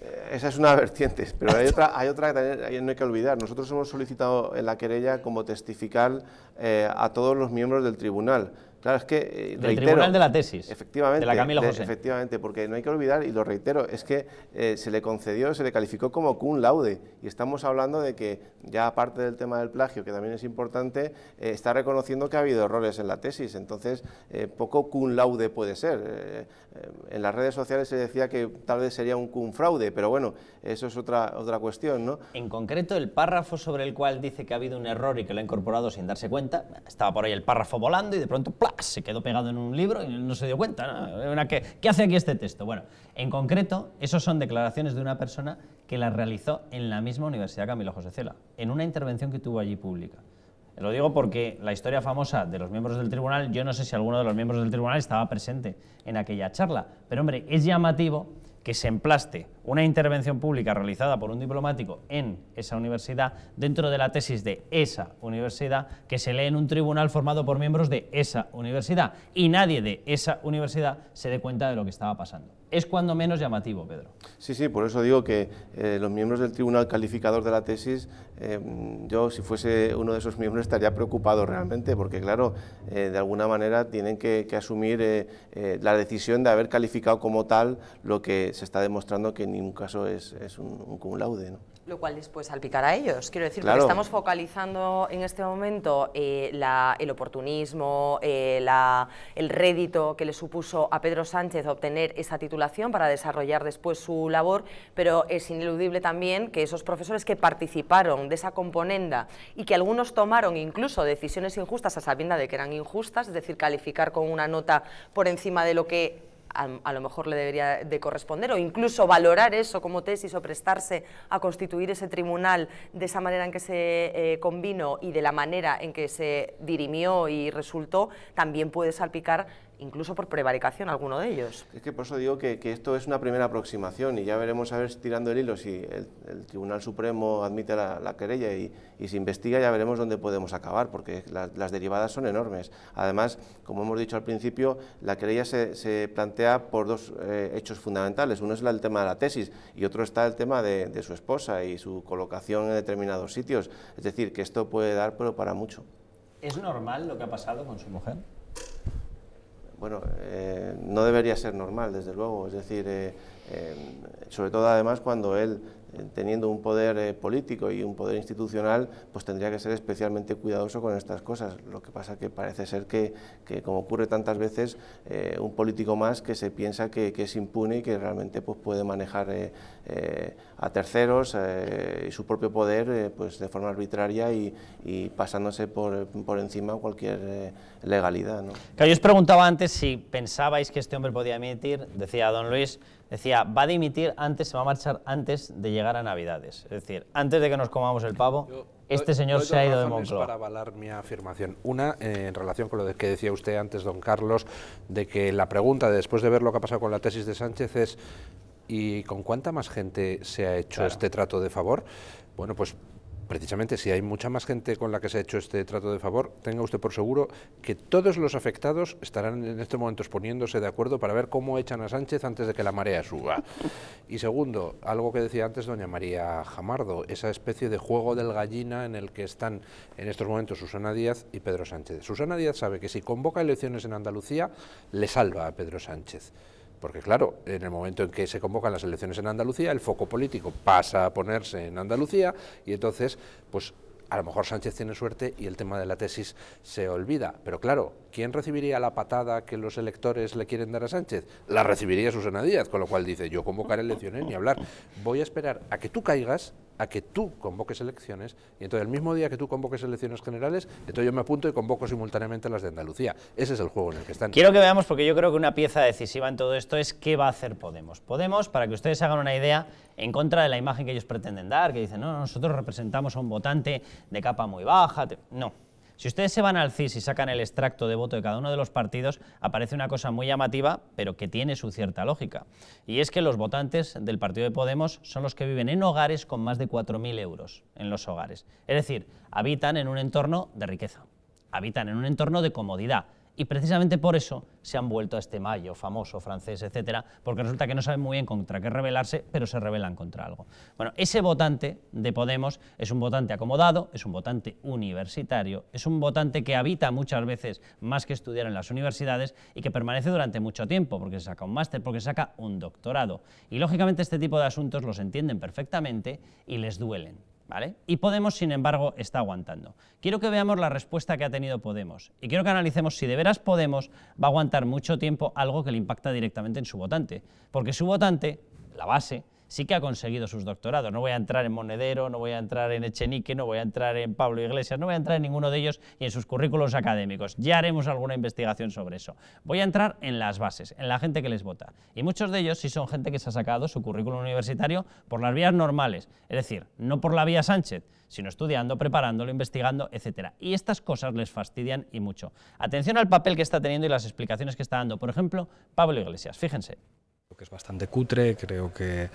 Eh, esa es una vertiente, pero hay otra, hay otra que también no hay que olvidar. Nosotros hemos solicitado en la querella como testificar eh, a todos los miembros del tribunal. Claro, es que. Eh, Del reitero, tribunal de la tesis. Efectivamente. De la José. efectivamente, porque no hay que olvidar, y lo reitero, es que eh, se le concedió, se le calificó como cum laude, y estamos hablando de que ya aparte del tema del plagio, que también es importante, eh, está reconociendo que ha habido errores en la tesis. Entonces, eh, poco cum laude puede ser. Eh, en las redes sociales se decía que tal vez sería un cum fraude, pero bueno, eso es otra, otra cuestión. En concreto, el párrafo sobre el cual dice que ha habido un error y que lo ha incorporado sin darse cuenta, estaba por ahí el párrafo volando y de pronto ¡plas! se quedó pegado en un libro y no se dio cuenta. ¿Qué hace aquí este texto? Bueno, en concreto, esos son declaraciones de una persona que la realizó en la misma Universidad Camilo José Cela, en una intervención que tuvo allí pública. Lo digo porque la historia famosa de los miembros del tribunal, yo no sé si alguno de los miembros del tribunal estaba presente en aquella charla, pero hombre, es llamativo que se emplaste una intervención pública realizada por un diplomático en esa universidad dentro de la tesis de esa universidad que se lee en un tribunal formado por miembros de esa universidad y nadie de esa universidad se dé cuenta de lo que estaba pasando. Es cuando menos llamativo, Pedro. Sí, sí, por eso digo que eh, los miembros del tribunal calificador de la tesis, eh, yo si fuese uno de esos miembros estaría preocupado realmente, porque claro, eh, de alguna manera tienen que, que asumir la decisión de haber calificado como tal lo que se está demostrando que ningún caso es, un, un, laude. Lo cual después al picar a ellos. Quiero decir, que estamos focalizando en este momento eh, el oportunismo, eh, el rédito que le supuso a Pedro Sánchez obtener esa titulación para desarrollar después su labor, pero es ineludible también que esos profesores que participaron de esa componenda y que algunos tomaron incluso decisiones injustas a sabienda de que eran injustas, es decir, calificar con una nota por encima de lo que a, lo mejor le debería de corresponder o incluso valorar eso como tesis o prestarse a constituir ese tribunal de esa manera en que se eh, combinó y de la manera en que se dirimió y resultó, también puede salpicar incluso por prevaricación alguno de ellos. Es que por eso digo que, esto es una primera aproximación y ya veremos a ver tirando el hilo si el, Tribunal Supremo admite la, querella y, se investiga, ya veremos dónde podemos acabar, porque las derivadas son enormes. Además, como hemos dicho al principio, la querella se, plantea por dos eh, hechos fundamentales. Uno es el tema de la tesis y otro está el tema de su esposa y su colocación en determinados sitios. Es decir, que esto puede dar pero para mucho. ¿Es normal lo que ha pasado con su mujer? Bueno, eh, no debería ser normal, desde luego. Es decir, eh, eh, sobre todo además cuando él eh, teniendo un poder eh, político y un poder institucional, pues tendría que ser especialmente cuidadoso con estas cosas. Lo que pasa que parece ser que, como ocurre tantas veces, eh, un político más que se piensa que, es impune y que realmente pues, puede manejar a terceros y su propio poder pues, de forma arbitraria y, pasándose por, por, encima cualquier legalidad. Que yo os preguntaba antes si pensabais que este hombre podía emitir, decía don Luis, decía, va a dimitir antes, se va a marchar antes de llegar a Navidades. Es decir, antes de que nos comamos el pavo, este señor se ha ido de Moncloa. Para avalar mi afirmación. Una, eh, en relación con lo que decía usted antes, don Carlos, de que la pregunta, después de ver lo que ha pasado con la tesis de Sánchez, es ¿y con cuánta más gente se ha hecho este trato de favor? Bueno, pues precisamente si hay mucha más gente con la que se ha hecho este trato de favor, tenga usted por seguro que todos los afectados estarán en estos momentos poniéndose de acuerdo para ver cómo echan a Sánchez antes de que la marea suba. Y segundo, algo que decía antes doña María Jamardo, esa especie de juego del gallina en el que están en estos momentos Susana Díaz y Pedro Sánchez. Susana Díaz sabe que si convoca elecciones en Andalucía, le salva a Pedro Sánchez. Porque claro, en el momento en que se convocan las elecciones en Andalucía, el foco político pasa a ponerse en Andalucía y entonces, pues a lo mejor Sánchez tiene suerte y el tema de la tesis se olvida. Pero claro, ¿quién recibiría la patada que los electores le quieren dar a Sánchez? La recibiría Susana Díaz, con lo cual dice, yo convocaré elecciones ni hablar. Voy a esperar a que tú caigas, a que tú convoques elecciones, y entonces el mismo día que tú convoques elecciones generales, entonces yo me apunto y convoco simultáneamente las de Andalucía. Ese es el juego en el que están. Quiero que veamos, porque yo creo que una pieza decisiva en todo esto es qué va a hacer Podemos. Podemos, para que ustedes hagan una idea, en contra de la imagen que ellos pretenden dar, que dicen, no, nosotros representamos a un votante de capa muy baja. No. Si ustedes se van al CIS y sacan el extracto de voto de cada uno de los partidos, aparece una cosa muy llamativa, pero que tiene su cierta lógica. Y es que los votantes del partido de Podemos son los que viven en hogares con más de 4.000 euros en los hogares. Es decir, habitan en un entorno de riqueza, habitan en un entorno de comodidad, y precisamente por eso se han vuelto a este mayo famoso francés, etcétera, porque resulta que no saben muy bien contra qué rebelarse, pero se rebelan contra algo. Bueno, ese votante de Podemos es un votante acomodado, es un votante universitario, es un votante que habita muchas veces más que estudiar en las universidades y que permanece durante mucho tiempo, porque se saca un máster, porque se saca un doctorado. Y lógicamente este tipo de asuntos los entienden perfectamente y les duelen. Y Podemos, sin embargo, está aguantando. Quiero que veamos la respuesta que ha tenido Podemos y quiero que analicemos si de veras Podemos va a aguantar mucho tiempo algo que le impacta directamente en su votante, porque su votante, la base, sí que ha conseguido sus doctorados. No voy a entrar en Monedero, no voy a entrar en Echenique, no voy a entrar en Pablo Iglesias, no voy a entrar en ninguno de ellos y en sus currículos académicos. Ya haremos alguna investigación sobre eso. Voy a entrar en las bases, en la gente que les vota. Y muchos de ellos sí son gente que se ha sacado su currículum universitario por las vías normales, es decir, no por la vía Sánchez, sino estudiando, preparándolo, investigando, etc. Y estas cosas les fastidian y mucho. Atención al papel que está teniendo y las explicaciones que está dando, por ejemplo, Pablo Iglesias. Fíjense. Creo que es bastante cutre, creo que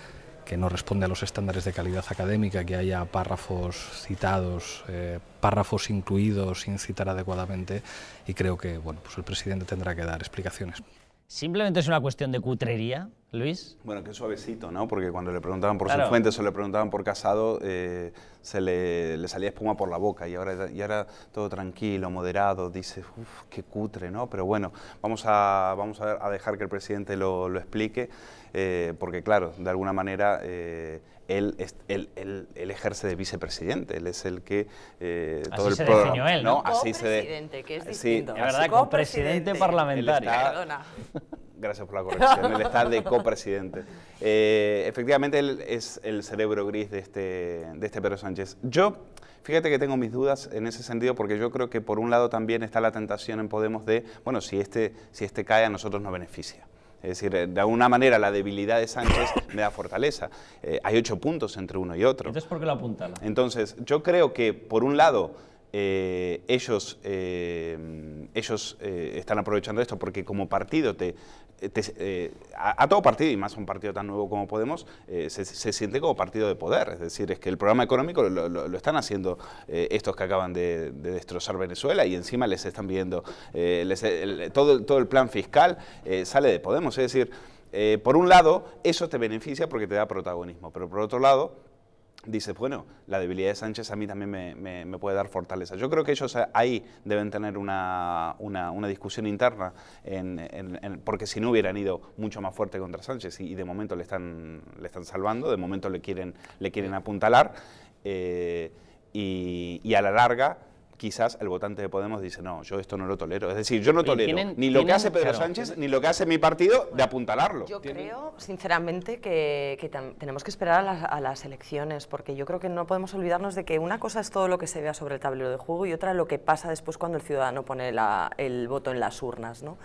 que no responde a los estándares de calidad académica, que haya párrafos citados, eh, párrafos incluidos sin citar adecuadamente y creo que bueno, pues el presidente tendrá que dar explicaciones. ¿Simplemente es una cuestión de cutrería, Luis? Bueno, qué suavecito, ¿no? Porque cuando le preguntaban por su fuente, fuentes o le preguntaban por Casado, eh, se le, salía espuma por la boca y ahora, y ahora todo tranquilo, moderado, dice, uff, qué cutre, ¿no? Pero bueno, vamos a, vamos a, dejar que el presidente lo, lo explique. Eh, porque claro, de alguna manera eh, él, él, el ejerce de vicepresidente, él es el que... Eh, así todo el se programa, él, ¿no? Así se de... que es distinto. Sí, la verdad, parlamentario. Perdona. Gracias por la corrección. Él está de copresidente. Eh, efectivamente, él es el cerebro gris de este, de este Pedro Sánchez. Yo, fíjate que tengo mis dudas en ese sentido, porque yo creo que por un lado también está la tentación en Podemos de, bueno, si este, si este cae a nosotros nos beneficia. Es decir, eh, de alguna manera la debilidad de Sánchez me da fortaleza. Eh, hay ocho puntos entre uno y otro. Entonces, ¿por qué la apuntala? Entonces, yo creo que, por un lado, eh, ellos, ellos están aprovechando esto porque como partido te eh, a, todo partido, y más un partido tan nuevo como Podemos, eh, se, siente como partido de poder. Es decir, es que el programa económico lo, están haciendo eh, estos que acaban de, destrozar Venezuela y encima les están viendo todo, todo el plan fiscal sale de Podemos. Es decir, por un lado, eso te beneficia porque te da protagonismo, pero por otro lado, dices, bueno, la debilidad de Sánchez a mí también me, puede dar fortaleza. Yo creo que ellos ahí deben tener una, una, discusión interna, porque si no hubieran ido mucho más fuerte contra Sánchez y, de momento le están, le están salvando, de momento le quieren, le quieren apuntalar eh, y a la larga quizás el votante de Podemos dice, no, yo esto no lo tolero. Es decir, yo no tolero ni lo que hace Pedro Sánchez, ni lo que hace mi partido de apuntalarlo. Yo creo, sinceramente, que, tenemos que esperar a las, elecciones, porque yo creo que no podemos olvidarnos de que una cosa es todo lo que se vea sobre el tablero de juego y otra lo que pasa después cuando el ciudadano pone el voto en las urnas. ¿no?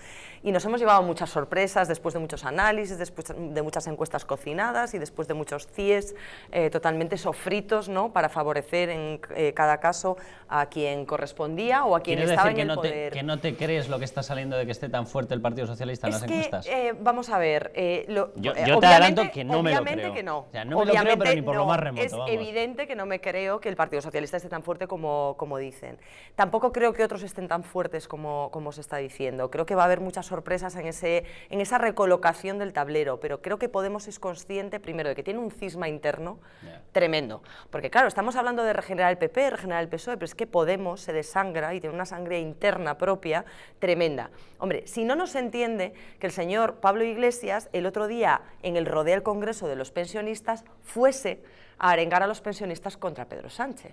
Y nos hemos llevado muchas sorpresas después de muchos análisis, después de muchas encuestas cocinadas y después de muchos CIEs eh, totalmente sofritos ¿no? para favorecer en eh, cada caso a quien correspondía o a quien estaba en el no poder. que no te crees lo que está saliendo de que esté tan fuerte el Partido Socialista en las encuestas. Eh, vamos a ver. Eh, eh, yo, te adelanto que no me creo. Que no. pero ni por lo más remoto. Es evidente que no me creo que el Partido Socialista esté tan fuerte como, como dicen. Tampoco creo que otros estén tan fuertes como, como se está diciendo. Creo que va a haber muchas sorpresas en, ese, en esa recolocación del tablero, pero creo que Podemos es consciente, primero, de que tiene un cisma interno tremendo. Porque, claro, estamos hablando de regenerar el PP, regenerar el PSOE, pero es que Podemos se desangra y tiene una sangre interna propia tremenda. Hombre, si no nos entiende que el señor Pablo Iglesias el otro día en el rodeo del Congreso de los pensionistas fuese a arengar a los pensionistas contra Pedro Sánchez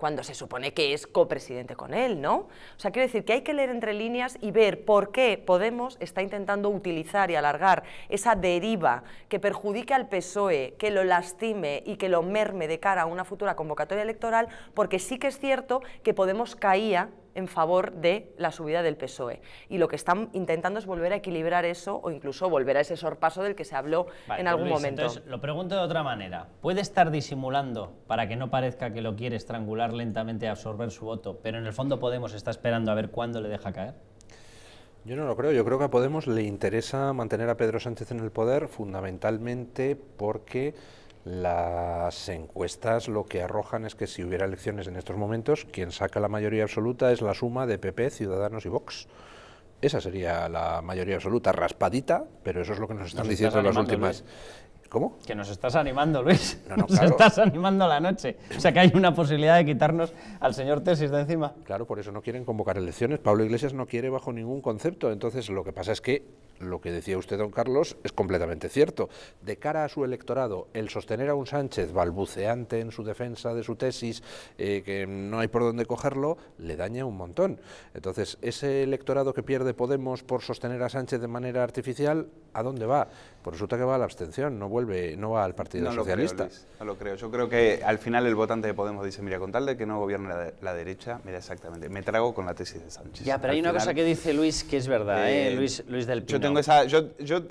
cuando se supone que es copresidente con él, ¿no? O sea, quiero decir que hay que leer entre líneas y ver por qué Podemos está intentando utilizar y alargar esa deriva que perjudica al PSOE, que lo lastime y que lo merme de cara a una futura convocatoria electoral, porque sí que es cierto que Podemos caía en favor de la subida del PSOE. Y lo que están intentando es volver a equilibrar eso o incluso volver a ese sorpaso del que se habló en algún momento. lo pregunto de otra manera. ¿Puede estar disimulando para que no parezca que lo quiere estrangular lentamente a absorber su voto, pero en el fondo Podemos está esperando a ver cuándo le deja caer? Yo no lo creo. Yo creo que a Podemos le interesa mantener a Pedro Sánchez en el poder fundamentalmente porque las encuestas lo que arrojan es que si hubiera elecciones en estos momentos, quien saca la mayoría absoluta es la suma de PP, Ciudadanos y Vox. Esa sería la mayoría absoluta, raspadita, pero eso es lo que nos están diciendo las últimas. ¿eh? ¿Cómo? Que nos estás animando, Luis. No, nos estás animando a la noche. O sea, que hay una posibilidad de quitarnos al señor Tesis de encima. Claro, por eso no quieren convocar elecciones. Pablo Iglesias no quiere bajo ningún concepto. Entonces, lo que pasa es que lo que decía usted, don Carlos, es completamente cierto. De cara a su electorado, el sostener a un Sánchez balbuceante en su defensa de su tesis, eh, que no hay por dónde cogerlo, le daña un montón. Entonces, ese electorado que pierde Podemos por sostener a Sánchez de manera artificial, ¿a dónde va? pues resulta que va a la abstención, no vuelve, no va al Partido no Socialista. Lo creo, no lo creo. Yo creo que al final el votante de Podemos dice, mira, con tal de que no gobierne la, derecha, mira exactamente, me trago con la tesis de Sánchez. Ya, pero hay una cosa que dice Luis que es verdad, eh, eh Luis, del Pino. Eh, yo tengo esa, yo, yo,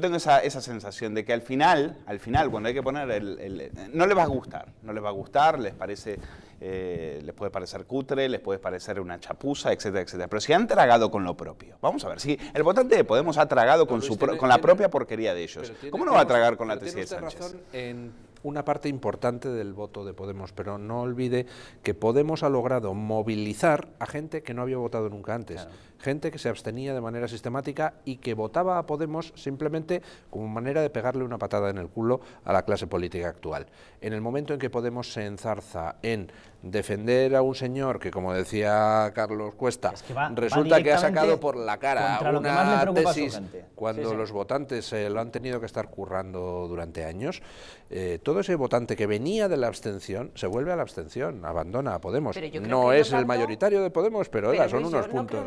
tengo esa, sensación de que al final, al final, cuando hay que poner el, el, no les va a gustar, no les va a gustar, les parece eh, les puede parecer cutre, les puede parecer una chapuza, etcétera, etcétera. Pero si han tragado con lo propio, vamos a ver, si el votante de Podemos ha tragado con, su, con la propia porquería de ellos, ¿cómo no va a tragar con la tesis de Sánchez? Razón en una parte importante del voto de Podemos, pero no olvide que Podemos ha logrado movilizar a gente que no había votado nunca antes gente que se abstenía de manera sistemática y que votaba a Podemos simplemente como manera de pegarle una patada en el culo a la clase política actual. En el momento en que Podemos se enzarza en defender a un señor que, como decía Carlos Cuesta, resulta que ha sacado por la cara una tesis cuando los votantes lo han tenido que estar currando durante años, eh, todo ese votante que venía de la abstención se vuelve a la abstención, abandona a Podemos. No es el mayoritario de Podemos, pero, son unos puntos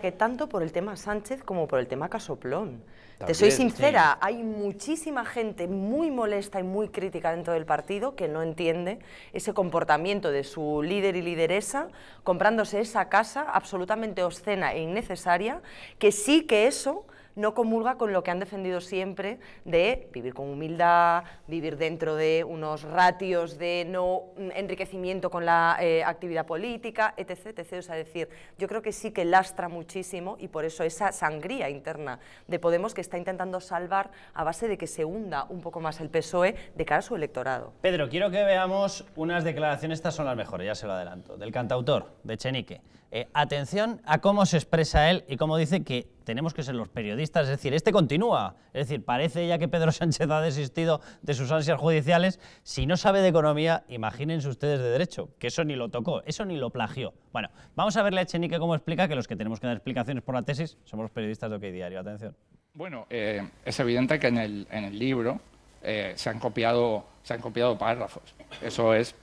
que tanto por el tema Sánchez como por el tema Casoplón. Te soy sincera, hay muchísima gente muy molesta y muy crítica dentro del partido que no entiende ese comportamiento de su líder y lideresa comprándose esa casa absolutamente obscena e innecesaria, que sí que eso no comulga con lo que han defendido siempre de vivir con humildad, vivir dentro de unos ratios de no enriquecimiento con la eh, actividad política, etc, etc. O sea, decir, yo creo que sí que lastra muchísimo y por eso esa sangría interna de Podemos que está intentando salvar a base de que se hunda un poco más el PSOE de cara a su electorado. Pedro, quiero que veamos unas declaraciones, estas son las mejores, ya se lo adelanto, del cantautor, de Chenique. Eh, atención a cómo se expresa él y cómo dice que tenemos que ser los periodistas, es decir, este continúa, es decir, parece ya que Pedro Sánchez ha desistido de sus ansias judiciales, si no sabe de economía, imagínense ustedes de derecho, que eso ni lo tocó, eso ni lo plagió. Bueno, vamos a verle a Echenique cómo explica que los que tenemos que dar explicaciones por la tesis somos los periodistas de OK Diario, atención. Bueno, eh, es evidente que en el, libro eh, se, han copiado, se han copiado párrafos, eso es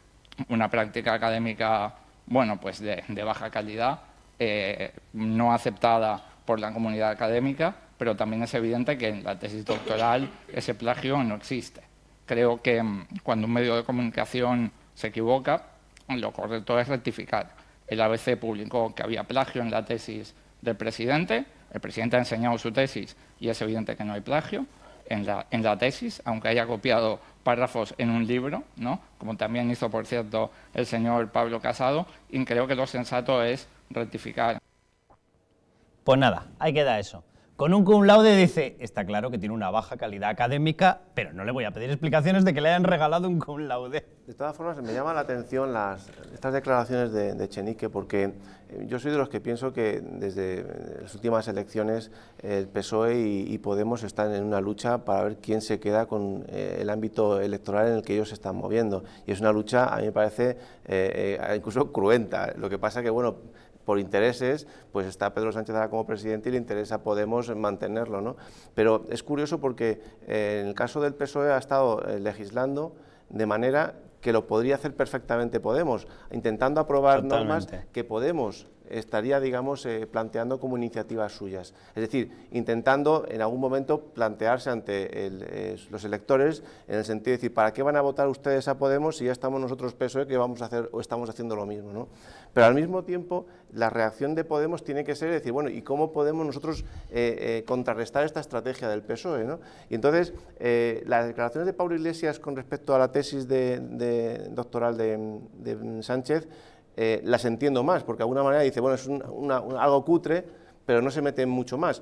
una práctica académica, bueno, pues de, baja calidad, eh, no aceptada por la comunidad académica, pero también es evidente que en la tesis doctoral ese plagio no existe. Creo que mm, cuando un medio de comunicación se equivoca, lo correcto es rectificar. El ABC publicó que había plagio en la tesis del presidente, el presidente ha enseñado su tesis y es evidente que no hay plagio en la, en la tesis, aunque haya copiado párrafos en un libro, ¿no? como también hizo, por cierto, el señor Pablo Casado, y creo que lo sensato es rectificar. Pues nada, ahí queda eso. Con un cum laude dice, está claro que tiene una baja calidad académica, pero no le voy a pedir explicaciones de que le hayan regalado un cum laude. De todas formas, me llama la atención las, estas declaraciones de, Chenique, porque eh, yo soy de los que pienso que desde eh, las últimas elecciones eh, el PSOE y, Podemos están en una lucha para ver quién se queda con el ámbito electoral en el que ellos se están moviendo. Y es una lucha, a mí me parece, incluso cruenta. Lo que pasa que, bueno por intereses, pues está Pedro Sánchez ahora como presidente y le interesa Podemos mantenerlo. ¿no? Pero es curioso porque eh, en el caso del PSOE ha estado eh, legislando de manera que lo podría hacer perfectamente Podemos, intentando aprobar normas que Podemos estaría, digamos, eh, planteando como iniciativas suyas. Es decir, intentando en algún momento plantearse ante eh, los electores en el sentido de decir, ¿para qué van a votar ustedes a Podemos si ya estamos nosotros PSOE que vamos a hacer o estamos haciendo lo mismo? ¿no? Pero al mismo tiempo, la reacción de Podemos tiene que ser decir, bueno, ¿y cómo podemos nosotros eh, contrarrestar esta estrategia del PSOE? Y entonces, las declaraciones de Pablo Iglesias con respecto a la tesis de, doctoral de Sánchez, eh, las entiendo más, porque de alguna manera dice, bueno, es algo cutre, pero no se mete mucho más.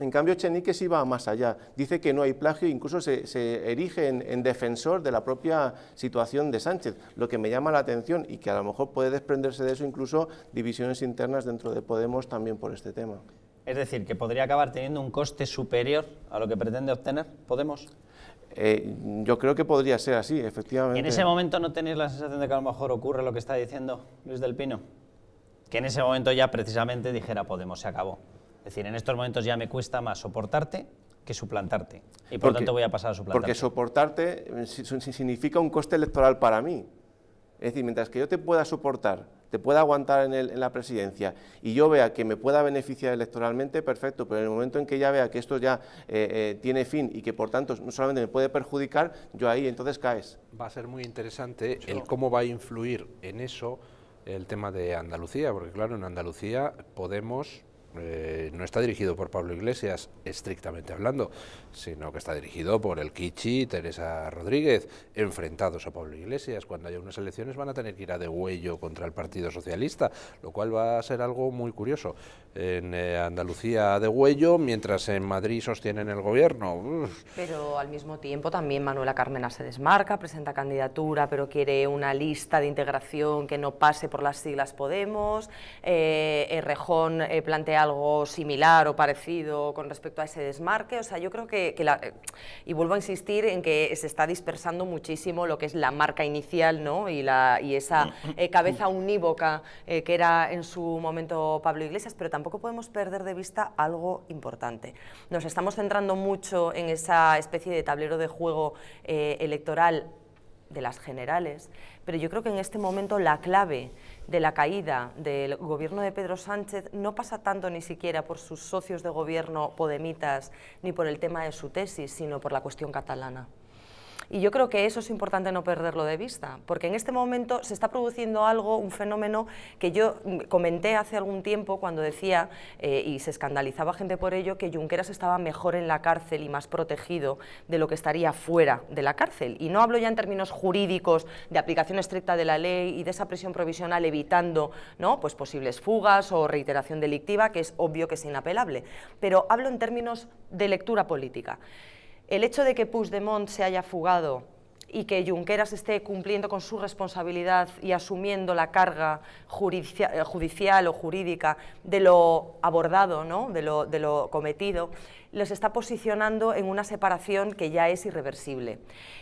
En cambio, Chenique sí va más allá. Dice que no hay plagio, incluso se, erige en, defensor de la propia situación de Sánchez, lo que me llama la atención y que a lo mejor puede desprenderse de eso incluso divisiones internas dentro de Podemos también por este tema. Es decir, que podría acabar teniendo un coste superior a lo que pretende obtener Podemos. Eh, yo creo que podría ser así, efectivamente. ¿Y en ese momento no tenéis la sensación de que a lo mejor ocurre lo que está diciendo Luis del Pino? Que en ese momento ya precisamente dijera Podemos se acabó. Es decir, en estos momentos ya me cuesta más soportarte que suplantarte. Y por lo tanto voy a pasar a suplantarte. Porque soportarte eh, significa un coste electoral para mí. Es decir, mientras que yo te pueda soportar te pueda aguantar en, la presidencia y yo vea que me pueda beneficiar electoralmente, perfecto, pero en el momento en que ya vea que esto ya eh, eh, tiene fin y que por tanto no solamente me puede perjudicar, yo ahí entonces caes. Va a ser muy interesante el cómo va a influir en eso el tema de Andalucía, porque claro, en Andalucía Podemos eh, no está dirigido por Pablo Iglesias, estrictamente hablando, sino que está dirigido por el Kichi y Teresa Rodríguez, enfrentados a Pablo Iglesias. Cuando haya unas elecciones van a tener que ir a de huello contra el Partido Socialista, lo cual va a ser algo muy curioso en eh, Andalucía de Huello, mientras en Madrid sostienen el gobierno. Pero al mismo tiempo también Manuela Carmena se desmarca, presenta candidatura, pero quiere una lista de integración que no pase por las siglas Podemos. Eh, eh Rejón eh, plantea algo similar o parecido con respecto a ese desmarque. O sea, yo creo que, y vuelvo a insistir en que se está dispersando muchísimo lo que es la marca inicial, ¿no? Y la y esa cabeza unívoca que era en su momento Pablo Iglesias, pero también tampoco podemos perder de vista algo importante. Nos estamos centrando mucho en esa especie de tablero de juego eh, electoral de las generales, pero yo creo que en este momento la clave de la caída del gobierno de Pedro Sánchez no pasa tanto ni siquiera por sus socios de gobierno podemitas ni por el tema de su tesis, sino por la cuestión catalana. Y yo creo que eso es importante no perderlo de vista, porque en este momento se está produciendo algo, un fenómeno que yo mm, comenté hace algún tiempo cuando decía, eh, y se escandalizaba gente por ello, que Junqueras estaba mejor en la cárcel y más protegido de lo que estaría fuera de la cárcel. Y no hablo ya en términos jurídicos de aplicación estricta de la ley y de esa prisión provisional evitando ¿no? pues posibles fugas o reiteración delictiva, que es obvio que es inapelable, pero hablo en términos de lectura política el hecho de que Puigdemont se haya fugado y que Junqueras esté cumpliendo con su responsabilidad y asumiendo la carga eh, judicial, o jurídica de lo abordado, ¿no? de lo cometido, los está posicionando en una separación que ya es irreversible.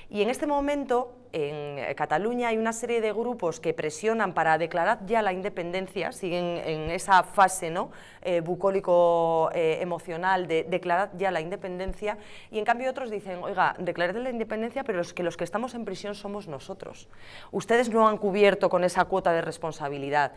Y en este momento, en Cataluña hay una serie de grupos que presionan para declarar ya la independencia, siguen en esa fase ¿no? Eh, bucólico-emocional eh, de declarar ya la independencia, y en cambio otros dicen, oiga, declarad la independencia, pero los que, los que estamos en prisión somos nosotros. Ustedes no han cubierto con esa cuota de responsabilidad.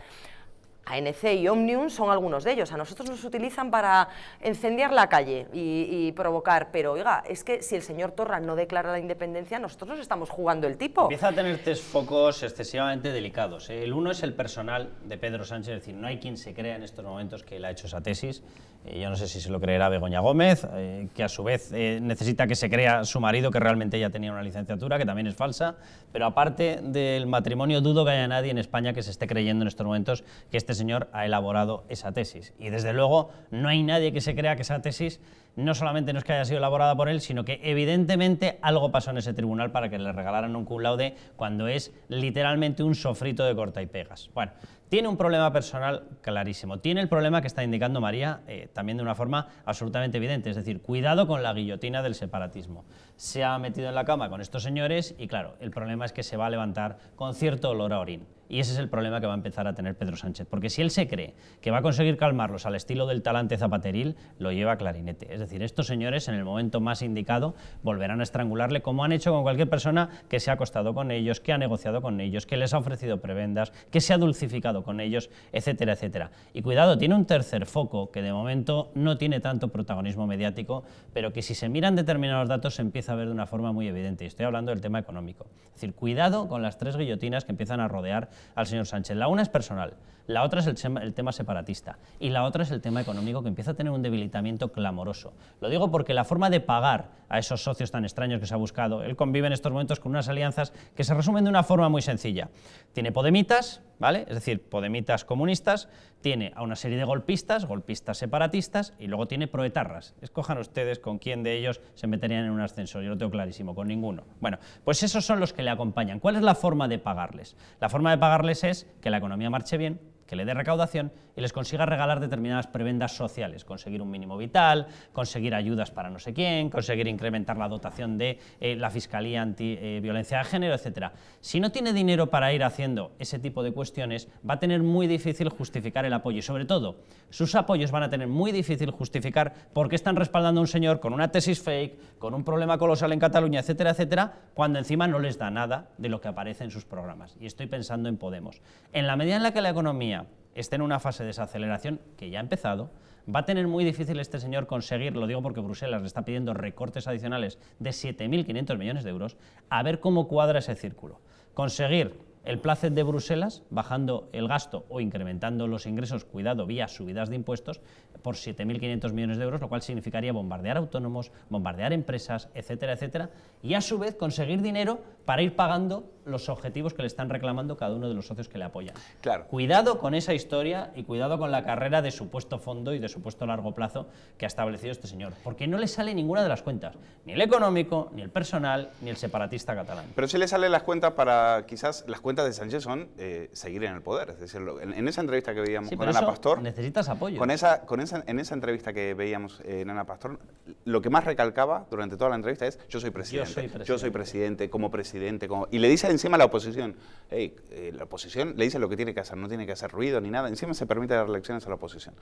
ANC y Omnium son algunos de ellos. A nosotros nos utilizan para encender la calle y, provocar, pero oiga, es que si el señor Torra no declara la independencia, nosotros estamos jugando el tipo. Empieza a tener tres focos excesivamente delicados. ¿eh? El uno es el personal de Pedro Sánchez, es decir, no hay quien se crea en estos momentos que él ha hecho esa tesis. Eh, yo no sé si se lo creerá Begoña Gómez, eh, que a su vez eh, necesita que se crea su marido, que realmente ella tenía una licenciatura, que también es falsa, pero aparte del matrimonio, dudo que haya nadie en España que se esté creyendo en estos momentos que este señor ha elaborado esa tesis. Y desde luego, no hay nadie que se crea que esa tesis no solamente no es que haya sido elaborada por él, sino que evidentemente algo pasó en ese tribunal para que le regalaran un cum laude cuando es literalmente un sofrito de corta y pegas. Bueno, tiene un problema personal clarísimo. Tiene el problema que está indicando María eh, también de una forma absolutamente evidente, es decir, cuidado con la guillotina del separatismo se ha metido en la cama con estos señores y claro, el problema es que se va a levantar con cierto olor a orín. Y ese es el problema que va a empezar a tener Pedro Sánchez, porque si él se cree que va a conseguir calmarlos al estilo del talante zapateril, lo lleva a clarinete. Es decir, estos señores en el momento más indicado volverán a estrangularle como han hecho con cualquier persona que se ha acostado con ellos, que ha negociado con ellos, que les ha ofrecido prebendas, que se ha dulcificado con ellos, etcétera, etcétera. Y cuidado, tiene un tercer foco que de momento no tiene tanto protagonismo mediático, pero que si se miran determinados datos se empieza a ver de una forma muy evidente. Y estoy hablando del tema económico. Es decir, cuidado con las tres guillotinas que empiezan a rodear al señor Sánchez. La una es personal. La otra es el, tema separatista y la otra es el tema económico que empieza a tener un debilitamiento clamoroso. Lo digo porque la forma de pagar a esos socios tan extraños que se ha buscado, él convive en estos momentos con unas alianzas que se resumen de una forma muy sencilla. Tiene podemitas, ¿vale? Es decir, podemitas comunistas, tiene a una serie de golpistas, golpistas separatistas y luego tiene proetarras. Escojan ustedes con quién de ellos se meterían en un ascensor, yo lo tengo clarísimo, con ninguno. Bueno, pues esos son los que le acompañan. ¿Cuál es la forma de pagarles? La forma de pagarles es que la economía marche bien, que le dé recaudación y les consiga regalar determinadas prebendas sociales, conseguir un mínimo vital, conseguir ayudas para no sé quién, conseguir incrementar la dotación de eh, la Fiscalía Antiviolencia de Género, etcétera. Si no tiene dinero para ir haciendo ese tipo de cuestiones, va a tener muy difícil justificar el apoyo y sobre todo sus apoyos van a tener muy difícil justificar por qué están respaldando a un señor con una tesis fake, con un problema colosal en Cataluña, etcétera, etcétera, cuando encima no les da nada de lo que aparece en sus programas. Y estoy pensando en Podemos. En la medida en la que la economía está esté en una fase de desaceleración que ya ha empezado, va a tener muy difícil este señor conseguir, lo digo porque Bruselas le está pidiendo recortes adicionales de 7.500 millones de euros, a ver cómo cuadra ese círculo. Conseguir el placer de Bruselas, bajando el gasto o incrementando los ingresos, cuidado, vía subidas de impuestos, por 7.500 millones de euros, lo cual significaría bombardear autónomos, bombardear empresas, etcétera, etcétera, y a su vez conseguir dinero para ir pagando los objetivos que le están reclamando cada uno de los socios que le apoyan. Claro. Cuidado con esa historia y cuidado con la carrera de supuesto fondo y de supuesto largo plazo que ha establecido este señor, porque no le sale ninguna de las cuentas, ni el económico, ni el personal, ni el separatista catalán. Pero sí le salen las cuentas para, quizás, las cuentas de Sánchez son eh, seguir en el poder, es decir, en, esa entrevista que veíamos con Ana Pastor... necesitas apoyo. Con esa, con esa, en esa entrevista que veíamos eh, en Ana Pastor, lo que más recalcaba durante toda la entrevista es yo soy presidente, yo soy presidente, yo soy presidente como presidente, como... y le dice encima la oposición. Eh, la oposición le dice lo que tiene que hacer, no tiene que hacer ruido ni nada. Encima se permite dar elecciones a la oposición.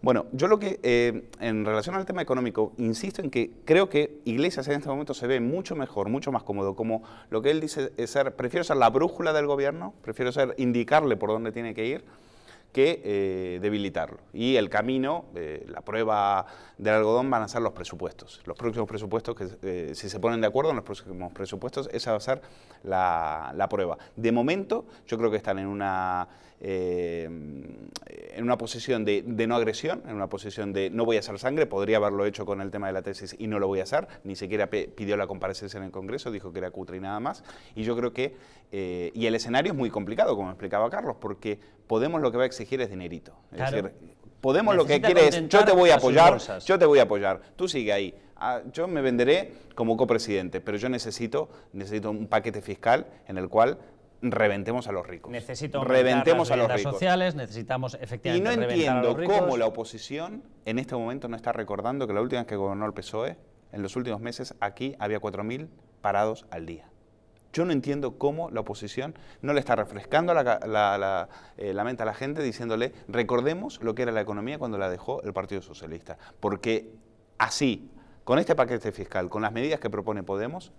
Bueno, yo lo que, eh, en relación al tema económico, insisto en que creo que Iglesias en este momento se ve mucho mejor, mucho más cómodo, como lo que él dice es ser, prefiero ser la brújula del gobierno, prefiero ser indicarle por dónde tiene que ir que eh, debilitarlo. Y el camino, eh, la prueba del algodón van a ser los presupuestos. Los próximos presupuestos, que eh, si se ponen de acuerdo en los próximos presupuestos, esa va a ser la, prueba. De momento, yo creo que están en una, en una posición de, de, no agresión, en una posición de no voy a hacer sangre, podría haberlo hecho con el tema de la tesis y no lo voy a hacer, ni siquiera pidió la comparecencia en el Congreso, dijo que era cutre y nada más. Y yo creo que, y el escenario es muy complicado, como explicaba Carlos, porque Podemos lo que va a exigir es dinerito. Es decir, Podemos lo que quiere es, yo te voy a apoyar, yo te voy a apoyar, tú sigue ahí. Ah, yo me venderé como copresidente, pero yo necesito, necesito un paquete fiscal en el cual reventemos a los ricos. Necesito reventemos las a los ricos. sociales, necesitamos efectivamente. Y no entiendo cómo la oposición en este momento no está recordando que la última vez que gobernó el PSOE, en los últimos meses aquí había 4.000 parados al día. Yo no entiendo cómo la oposición no le está refrescando la, eh, mente a la gente diciéndole, recordemos lo que era la economía cuando la dejó el Partido Socialista. Porque así, con este paquete fiscal, con las medidas que propone Podemos,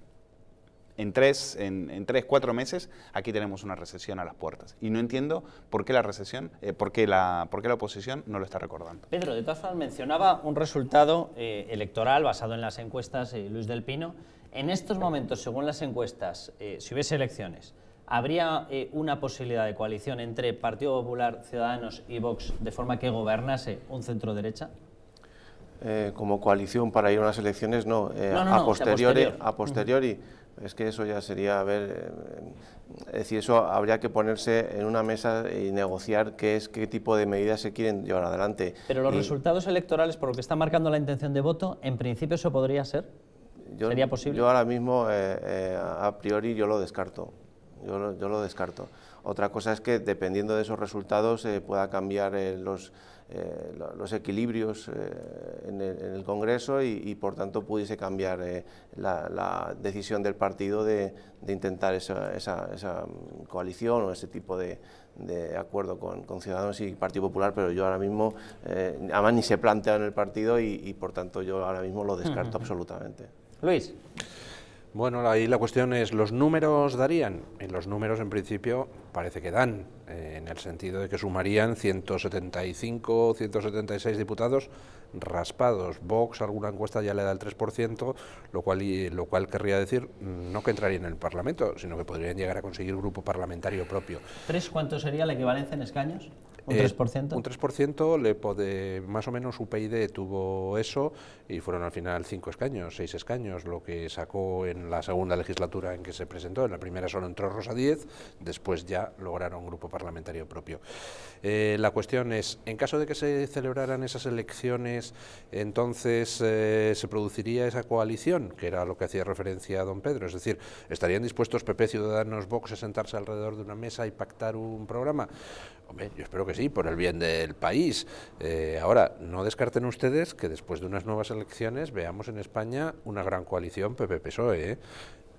en tres, en, cuatro meses, aquí tenemos una recesión a las puertas. Y no entiendo por qué la recesión, eh, la, la oposición no lo está recordando. Pedro, de todas mencionaba un resultado eh, electoral basado en las encuestas, Luis del Pino, en estos momentos, según las encuestas, eh, si hubiese elecciones, ¿habría eh, una posibilidad de coalición entre Partido Popular, Ciudadanos y Vox de forma que gobernase un centro derecha? Eh, como coalición para ir a unas elecciones, no. a posteriori, a es que eso ya sería, a ver, es decir, eso habría que ponerse en una mesa y negociar qué es, qué tipo de medidas se quieren llevar adelante. Pero los resultados electorales, por lo que está marcando la intención de voto, en principio eso podría ser yo, ahora mismo, eh, eh, a priori, yo lo descarto. Yo, lo descarto. Otra cosa es que dependiendo de esos resultados eh, pueda cambiar eh, los, equilibrios en el, Congreso y, por tanto pudiese cambiar la, decisión del partido de, intentar esa, mm, coalición o ese tipo de, acuerdo con, Ciudadanos y Partido Popular, pero yo ahora mismo, además ni se plantea en el partido y, por tanto yo ahora mismo lo descarto absolutamente. Luis. Bueno, ahí la cuestión es, ¿los números darían? Y los números, en principio, parece que dan, eh, en el sentido de que sumarían 175, 176 diputados raspados. Vox, alguna encuesta ya le da el 3%, lo cual, y, lo cual querría decir mm, no que entrarían en el Parlamento, sino que podrían llegar a conseguir grupo parlamentario propio. ¿Tres cuánto sería la equivalencia en escaños? ¿Un 3%? Eh, un le puede más o menos UPyD tuvo eso y fueron al final cinco escaños, seis escaños, lo que sacó en la segunda legislatura en que se presentó. En la primera solo entró Rosa 10, después ya lograron un grupo parlamentario propio. Eh, la cuestión es, en caso de que se celebraran esas elecciones, entonces eh, se produciría esa coalición, que era lo que hacía referencia a don Pedro. Es decir, ¿estarían dispuestos PP, Ciudadanos, Vox a sentarse alrededor de una mesa y pactar un programa? Hombre, yo espero que sí, por el bien del país. Eh, ahora, no descarten ustedes que después de unas nuevas elecciones veamos en España una gran coalición PP-PSOE. ¿eh?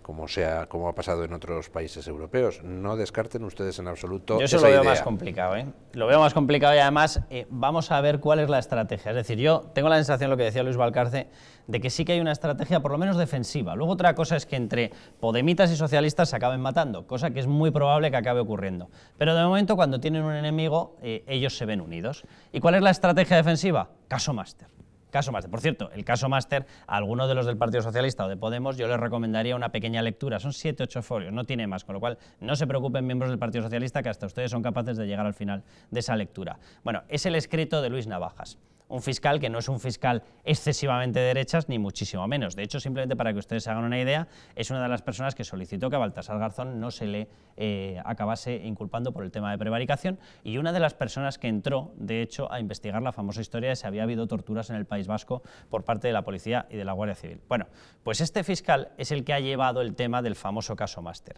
como, sea, como ha pasado en otros países europeos. No descarten ustedes en absoluto. Yo eso lo veo más complicado, ¿eh? Lo veo más complicado y además eh, vamos a ver cuál es la estrategia. Es decir, yo tengo la sensación, lo que decía Luis Valcarce, de que sí que hay una estrategia por lo menos defensiva. Luego otra cosa es que entre podemitas y socialistas se acaben matando, cosa que es muy probable que acabe ocurriendo. Pero de momento cuando tienen un enemigo, eh, ellos se ven unidos. ¿Y cuál es la estrategia defensiva? Caso máster. Caso Por cierto, el Caso Máster, a alguno de los del Partido Socialista o de Podemos, yo les recomendaría una pequeña lectura. Son siete ocho folios, no tiene más, con lo cual no se preocupen miembros del Partido Socialista que hasta ustedes son capaces de llegar al final de esa lectura. Bueno, es el escrito de Luis Navajas un fiscal que no es un fiscal excesivamente derechas, ni muchísimo menos. De hecho, simplemente para que ustedes se hagan una idea, es una de las personas que solicitó que a Baltasar Garzón no se le eh, acabase inculpando por el tema de prevaricación y una de las personas que entró, de hecho, a investigar la famosa historia de si había habido torturas en el País Vasco por parte de la policía y de la Guardia Civil. Bueno, pues este fiscal es el que ha llevado el tema del famoso caso Máster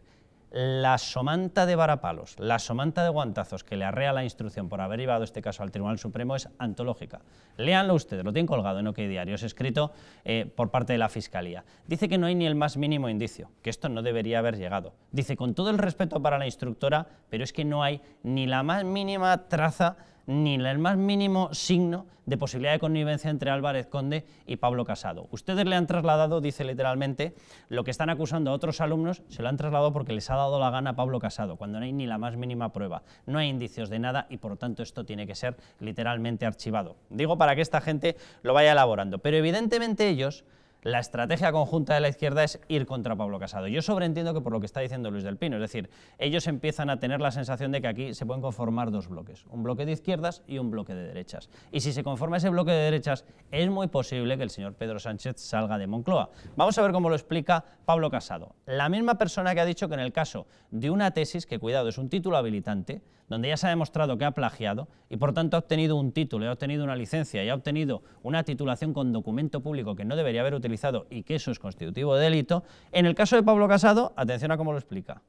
la somanta de varapalos, la somanta de guantazos que le arrea la instrucción por haber llevado este caso al Tribunal Supremo es antológica. Léanlo ustedes, lo tienen colgado en OK Diario, es escrito eh, por parte de la Fiscalía. Dice que no hay ni el más mínimo indicio, que esto no debería haber llegado. Dice, con todo el respeto para la instructora, pero es que no hay ni la más mínima traza ni el más mínimo signo de posibilidad de connivencia entre Álvarez Conde y Pablo Casado. Ustedes le han trasladado, dice literalmente, lo que están acusando a otros alumnos, se lo han trasladado porque les ha dado la gana a Pablo Casado, cuando no hay ni la más mínima prueba, no hay indicios de nada y por lo tanto esto tiene que ser literalmente archivado. Digo para que esta gente lo vaya elaborando, pero evidentemente ellos la estrategia conjunta de la izquierda es ir contra Pablo Casado. Yo sobreentiendo que por lo que está diciendo Luis del Pino, es decir, ellos empiezan a tener la sensación de que aquí se pueden conformar dos bloques, un bloque de izquierdas y un bloque de derechas. Y si se conforma ese bloque de derechas, es muy posible que el señor Pedro Sánchez salga de Moncloa. Vamos a ver cómo lo explica Pablo Casado. La misma persona que ha dicho que en el caso de una tesis, que cuidado, es un título habilitante, donde ya se ha demostrado que ha plagiado y por tanto ha obtenido un título, ha obtenido una licencia y ha obtenido una titulación con documento público que no debería haber utilizado, y que eso es constitutivo de delito. En el caso de Pablo Casado, atención a cómo lo explica.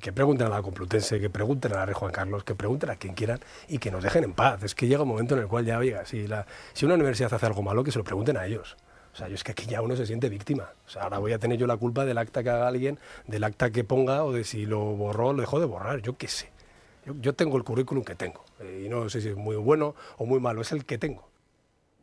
que pregunten a la Complutense, que pregunten a la Rey Juan Carlos, que pregunten a quien quieran y que nos dejen en paz. Es que llega un momento en el cual ya, oiga, si, la, si una universidad hace algo malo, que se lo pregunten a ellos. O sea, es que aquí ya uno se siente víctima. O sea, ahora voy a tener yo la culpa del acta que haga alguien, del acta que ponga o de si lo borró lo dejó de borrar. Yo qué sé. Yo, yo tengo el currículum que tengo. Eh, y no sé si es muy bueno o muy malo, es el que tengo.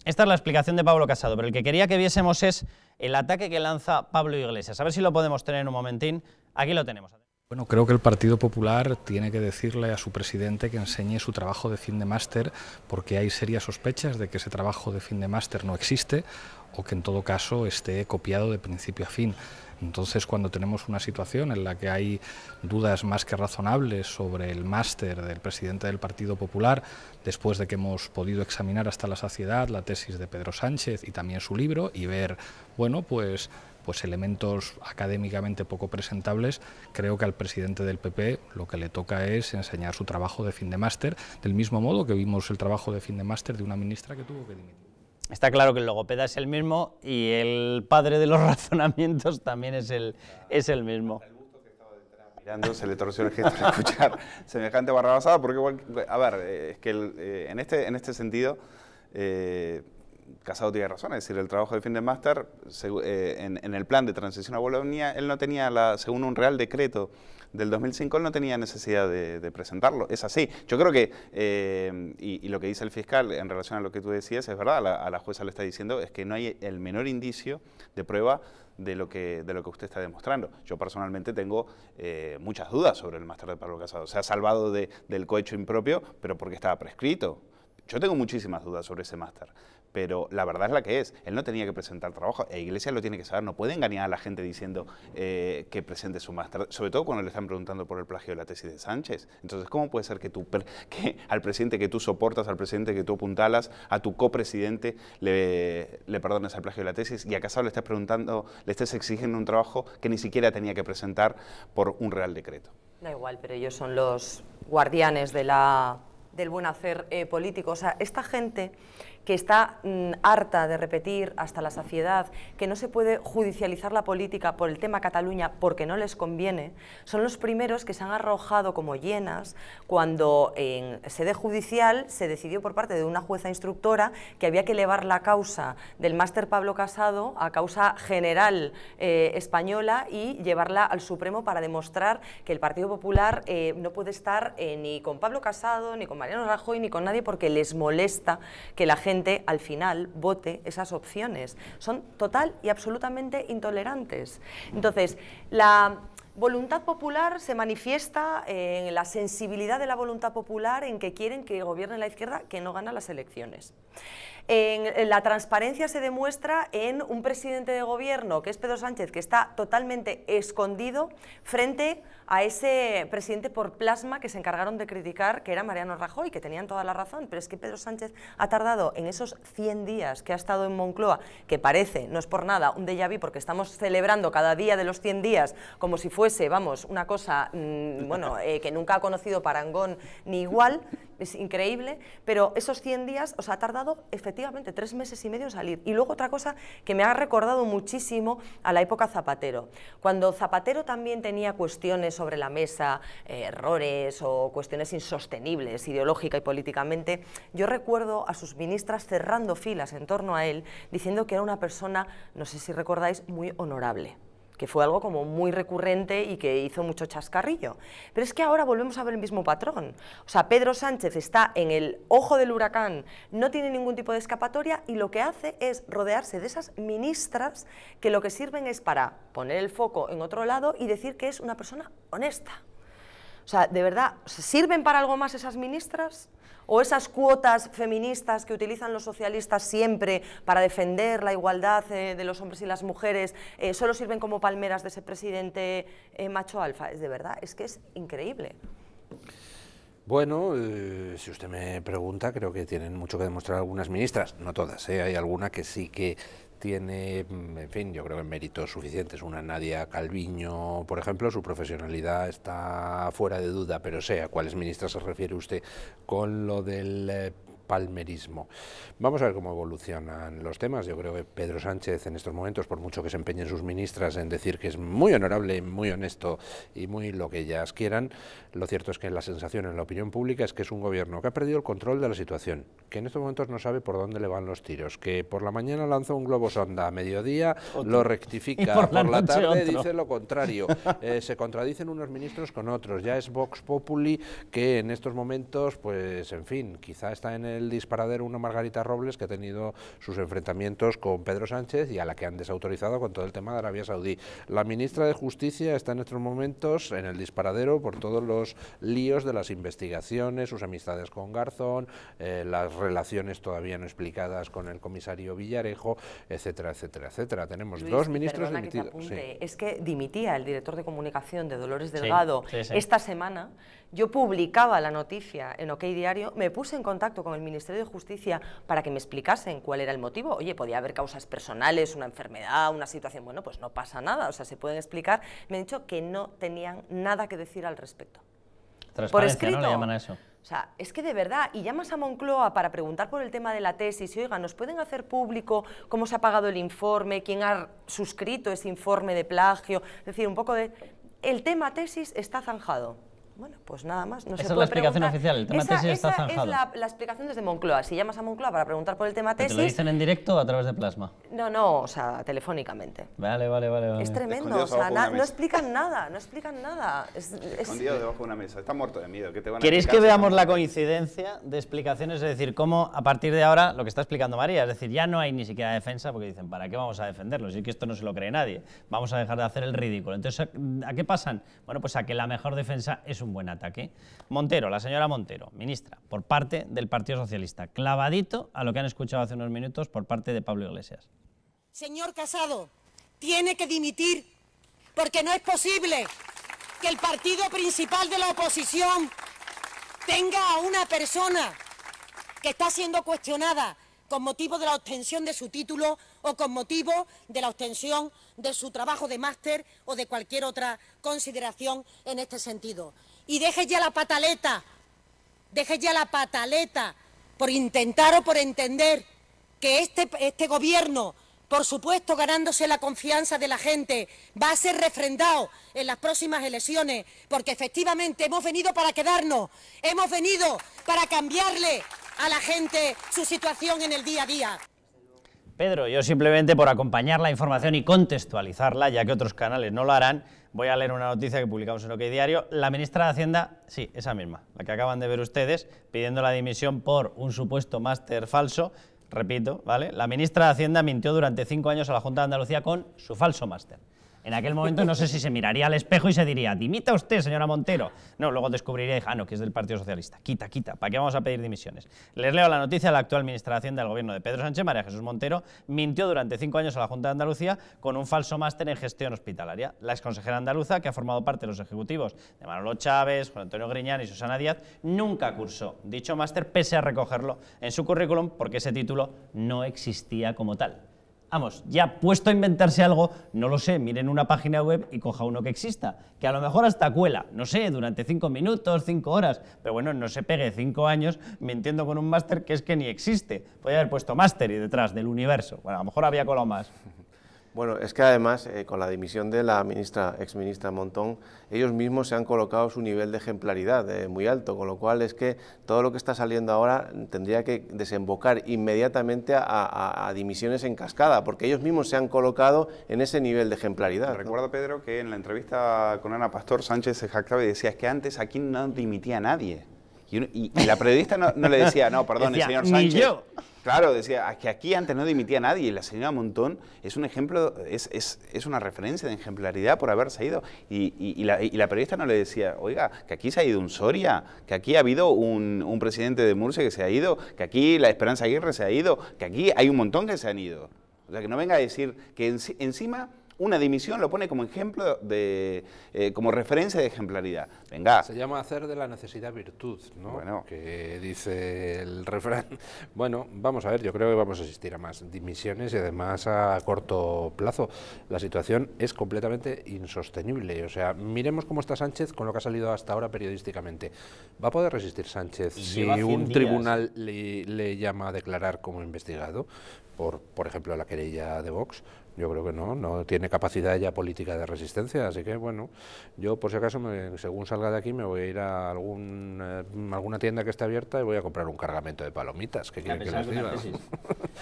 Esta es la explicación de Pablo Casado, pero el que quería que viésemos es el ataque que lanza Pablo Iglesias. A ver si lo podemos tener en un momentín. Aquí lo tenemos. Bueno, creo que el Partido Popular tiene que decirle a su presidente que enseñe su trabajo de fin de máster, porque hay serias sospechas de que ese trabajo de fin de máster no existe o que en todo caso esté copiado de principio a fin. Entonces, cuando tenemos una situación en la que hay dudas más que razonables sobre el máster del presidente del Partido Popular, después de que hemos podido examinar hasta la saciedad la tesis de Pedro Sánchez y también su libro y ver, bueno, pues pues elementos académicamente poco presentables, creo que al presidente del PP lo que le toca es enseñar su trabajo de fin de máster, del mismo modo que vimos el trabajo de fin de máster de una ministra que tuvo que dimitir. Está claro que el logopeda es el mismo y el padre de los razonamientos también es el, es el mismo. Mirando, se le torció el gesto al escuchar semejante basada, porque igual, a ver, eh, es que eh, en, este, en este sentido, eh, Casado tiene razón, es decir, el trabajo de fin de máster, en, el plan de transición a Bolonia, él no tenía, la, según un real decreto, del 2005, no tenía necesidad de, presentarlo. Es así. Yo creo que, eh, y, lo que dice el fiscal en relación a lo que tú decías, es verdad, a la jueza le está diciendo, es que no hay el menor indicio de prueba de lo que, de lo que usted está demostrando. Yo personalmente tengo eh, muchas dudas sobre el máster de Pablo Casado. Se ha salvado del cohecho impropio, pero porque estaba prescrito. Yo tengo muchísimas dudas sobre ese máster, pero la verdad es la que es. Él no tenía que presentar trabajo, e Iglesias lo tiene que saber, no puede engañar a la gente diciendo eh, que presente su máster, sobre todo cuando le están preguntando por el plagio de la tesis de Sánchez. Entonces, ¿cómo puede ser que, tú, que al presidente que tú soportas, al presidente que tú apuntalas, a tu copresidente le, le perdones el plagio de la tesis y acaso le estás preguntando, le estés exigiendo un trabajo que ni siquiera tenía que presentar por un real decreto? Da igual, pero ellos son los guardianes de la, del buen hacer eh, político. O sea, esta gente que está mm, harta de repetir hasta la saciedad que no se puede judicializar la política por el tema Cataluña porque no les conviene, son los primeros que se han arrojado como llenas cuando en sede judicial se decidió por parte de una jueza instructora que había que elevar la causa del máster Pablo Casado a causa general eh, española y llevarla al Supremo para demostrar que el Partido Popular eh, no puede estar eh, ni con Pablo Casado, ni con Mariano Rajoy, ni con nadie porque les molesta que la gente al final vote esas opciones. Son total y absolutamente intolerantes. Entonces, la voluntad popular se manifiesta en la sensibilidad de la voluntad popular en que quieren que gobierne la izquierda que no gana las elecciones. En la transparencia se demuestra en un presidente de gobierno, que es Pedro Sánchez, que está totalmente escondido frente a ese presidente por plasma que se encargaron de criticar, que era Mariano Rajoy, que tenían toda la razón, pero es que Pedro Sánchez ha tardado en esos 100 días que ha estado en Moncloa, que parece, no es por nada, un déjà vu, porque estamos celebrando cada día de los 100 días como si fuese, vamos, una cosa, mm, bueno, eh, que nunca ha conocido Parangón ni igual, es increíble, pero esos 100 días os ha tardado efectivamente tres meses y medio en salir. Y luego otra cosa que me ha recordado muchísimo a la época Zapatero, cuando Zapatero también tenía cuestiones sobre la mesa, eh, errores o cuestiones insostenibles ideológica y políticamente, yo recuerdo a sus ministras cerrando filas en torno a él, diciendo que era una persona, no sé si recordáis, muy honorable que fue algo como muy recurrente y que hizo mucho chascarrillo. Pero es que ahora volvemos a ver el mismo patrón. O sea, Pedro Sánchez está en el ojo del huracán, no tiene ningún tipo de escapatoria y lo que hace es rodearse de esas ministras que lo que sirven es para poner el foco en otro lado y decir que es una persona honesta. O sea, de verdad, ¿sirven para algo más esas ministras? o esas cuotas feministas que utilizan los socialistas siempre para defender la igualdad eh, de los hombres y las mujeres eh, solo sirven como palmeras de ese presidente eh, macho alfa. Es de verdad, es que es increíble. Bueno, si usted me pregunta, creo que tienen mucho que demostrar algunas ministras, no todas, hay alguna que sí que tiene, mm, en fin, yo creo que méritos suficientes. Una Nadia Calviño, por ejemplo, su profesionalidad está fuera de duda, pero sé a cuáles ministras se refiere usted con lo del eh, palmerismo. Vamos a ver cómo evolucionan los temas. Yo creo que Pedro Sánchez en estos momentos, por mucho que se empeñen sus ministras en decir que es muy honorable, muy honesto y muy lo que ellas quieran, lo cierto es que la sensación en la opinión pública es que es un gobierno que ha perdido el control de la situación, que en estos momentos no sabe por dónde le van los tiros, que por la mañana lanza un globo sonda a mediodía, lo rectifica, por, la, tarde dice lo contrario, eh, se contradicen unos ministros con otros, ya es Vox Populi que en estos momentos, pues en fin, quizá está en el el disparadero una Margarita Robles que ha tenido sus enfrentamientos con Pedro Sánchez y a la que han desautorizado con todo el tema de Arabia Saudí. La ministra de Justicia está en estos momentos en el disparadero por todos los líos de las investigaciones, sus amistades con Garzón, eh, las relaciones todavía no explicadas con el comisario Villarejo, etcétera, etcétera, etcétera. Tenemos dos ministros dimitidos. Es que dimitía el director de comunicación de Dolores Delgado esta semana yo publicaba la noticia en OK Diario, me puse en contacto con el Ministerio de Justicia para que me explicasen cuál era el motivo. Oye, podía haber causas personales, una enfermedad, una situación, bueno, pues no pasa nada, o sea, se pueden explicar. Me han dicho que no tenían nada que decir al respecto. Por escrito. O sea, es que de verdad, y llamas a Moncloa para preguntar por el tema de la tesis, y oiga, ¿nos pueden hacer público cómo se ha pagado el informe, quién ha suscrito ese informe de plagio? Es decir, un poco de... El tema tesis está zanjado bueno, pues nada más. No esa es la explicación oficial, el tema tesis está zanjado. es la, explicación desde Moncloa. Si llamas a Moncloa para preguntar por el tema tesis... ¿Te lo dicen en directo o a través de plasma? No, no, o sea, telefónicamente. Vale, vale, vale. Es tremendo, o sea, no explican nada, no explican nada. Es, debajo de una mesa, está muerto de miedo. ¿Queréis que veamos la coincidencia de explicaciones? Es decir, cómo a partir de ahora, lo que está explicando María, es decir, ya no hay ni siquiera defensa porque dicen, ¿para qué vamos a defenderlo? y que esto no se lo cree nadie. Vamos a dejar de hacer el ridículo. Entonces, ¿a qué pasan? Bueno, pues a que la mejor defensa es un buen ataque. Montero, la señora Montero, ministra, por parte del Partido Socialista, clavadito a lo que han escuchado hace unos minutos por parte de Pablo Iglesias. Señor Casado, tiene que dimitir, porque no es posible que el partido principal de la oposición tenga a una persona que está siendo cuestionada con motivo de la obtención de su título o con motivo de la obtención de su trabajo de máster o de cualquier otra consideración en este sentido y deje ya la pataleta, deje ya la pataleta por intentar o por entender que este, este gobierno, por supuesto ganándose la confianza de la gente, va a ser refrendado en las próximas elecciones, porque efectivamente hemos venido para quedarnos, hemos venido para cambiarle a la gente su situación en el día a día. Pedro, yo simplemente por acompañar la información y contextualizarla, ya que otros canales no lo harán, voy a leer una noticia que publicamos en OK Diario. La ministra de Hacienda, sí, esa misma, la que acaban de ver ustedes, pidiendo la dimisión por un supuesto máster falso. Repito, ¿vale? La ministra de Hacienda mintió durante cinco años a la Junta de Andalucía con su falso máster. En aquel momento no sé si se miraría al espejo y se diría, dimita usted, señora Montero. No, luego descubriría, ah, no, que es del Partido Socialista. Quita, quita, ¿para qué vamos a pedir dimisiones? Les leo la noticia, la actual administración del gobierno de Pedro Sánchez, María Jesús Montero, mintió durante cinco años a la Junta de Andalucía con un falso máster en gestión hospitalaria. La exconsejera andaluza, que ha formado parte de los ejecutivos de Manolo Chávez, Juan Antonio Griñán y Susana Díaz, nunca cursó dicho máster, pese a recogerlo en su currículum, porque ese título no existía como tal. Vamos, ya puesto a inventarse algo, no lo sé, miren una página web y coja uno que exista, que a lo mejor hasta cuela, no sé, durante cinco minutos, cinco horas, pero bueno, no se pegue cinco años mintiendo con un máster que es que ni existe. Podría haber puesto máster y detrás del universo, bueno, a lo mejor había colado más. Bueno, es que además, eh, con la dimisión de la ministra, exministra Montón, ellos mismos se han colocado su nivel de ejemplaridad eh, muy alto, con lo cual es que todo lo que está saliendo ahora tendría que desembocar inmediatamente a, dimisiones en cascada, porque ellos mismos se han colocado en ese nivel de ejemplaridad. Recuerdo, Pedro, que en la entrevista con Ana Pastor, Sánchez se jactaba y decía, que antes aquí no dimitía nadie. Y, la periodista no, le decía, no, perdón, el señor Sánchez. yo. Claro, decía ah, que aquí antes no dimitía nadie y la señora Montón es un ejemplo, es, es, una referencia de ejemplaridad por haberse ido. Y, la, y, la, periodista no le decía, oiga, que aquí se ha ido un Soria, que aquí ha habido un, presidente de Murcia que se ha ido, que aquí la Esperanza Aguirre se ha ido, que aquí hay un montón que se han ido. O sea, que no venga a decir que encima una dimisión lo pone como ejemplo, de, eh, como referencia de ejemplaridad. Venga. Se llama hacer de la necesidad virtud, ¿no? Bueno. Que dice el refrán. Bueno, vamos a ver, yo creo que vamos a asistir a más dimisiones y además a corto plazo. La situación es completamente insostenible. O sea, miremos cómo está Sánchez con lo que ha salido hasta ahora periodísticamente. ¿Va a poder resistir Sánchez si un tribunal le, le llama a declarar como investigado? Por, por, ejemplo, la querella de Vox, yo creo que no, no tiene capacidad ya política de resistencia, así que bueno, yo por si acaso, según salga de aquí, me voy a ir a algún, eh, alguna tienda que esté abierta y voy a comprar un cargamento de palomitas, que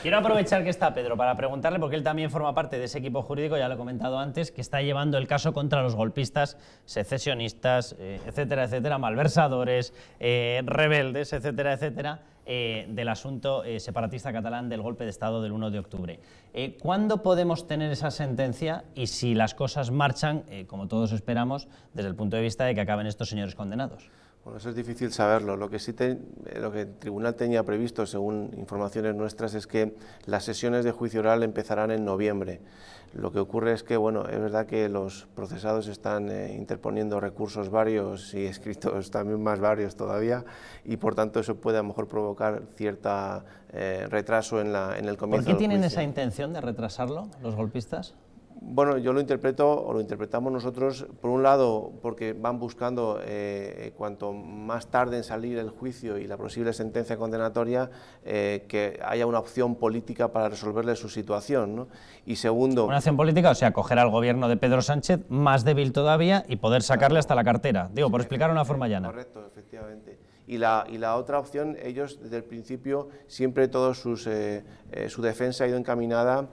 Quiero aprovechar que está Pedro para preguntarle, porque él también forma parte de ese equipo jurídico, ya lo he comentado antes, que está llevando el caso contra los golpistas, secesionistas, eh, etcétera, etcétera, malversadores, eh, rebeldes, etcétera, etcétera. Eh, del asunto eh, separatista catalán del golpe de Estado del 1 de octubre. Eh, ¿Cuándo podemos tener esa sentencia y si las cosas marchan, como todos esperamos, desde el punto de vista de que acaben estos señores condenados? Bueno, eso es difícil saberlo. Lo que sí eh, lo que el tribunal tenía previsto, según informaciones nuestras, es que las sesiones de juicio oral empezarán en noviembre. Lo que ocurre es que, bueno, es verdad que los procesados están eh, interponiendo recursos varios y escritos también más varios todavía, y por tanto eso puede a lo mejor provocar cierto eh, retraso en, la, en el comienzo. ¿Por qué tienen esa intención de retrasarlo los golpistas? Bueno, yo lo interpreto o lo interpretamos nosotros, por un lado, porque van buscando eh, eh, cuanto más tarde en salir el juicio y la posible sentencia condenatoria, eh, que haya una opción política para resolverle su situación. ¿no? Y segundo... Una opción política, o sea, coger al gobierno de Pedro Sánchez más débil todavía y poder sacarle hasta la cartera. Digo, por explicar una forma llana. Correcto, efectivamente. Y la, otra opción, ellos desde el principio, siempre toda su defensa ha ido encaminada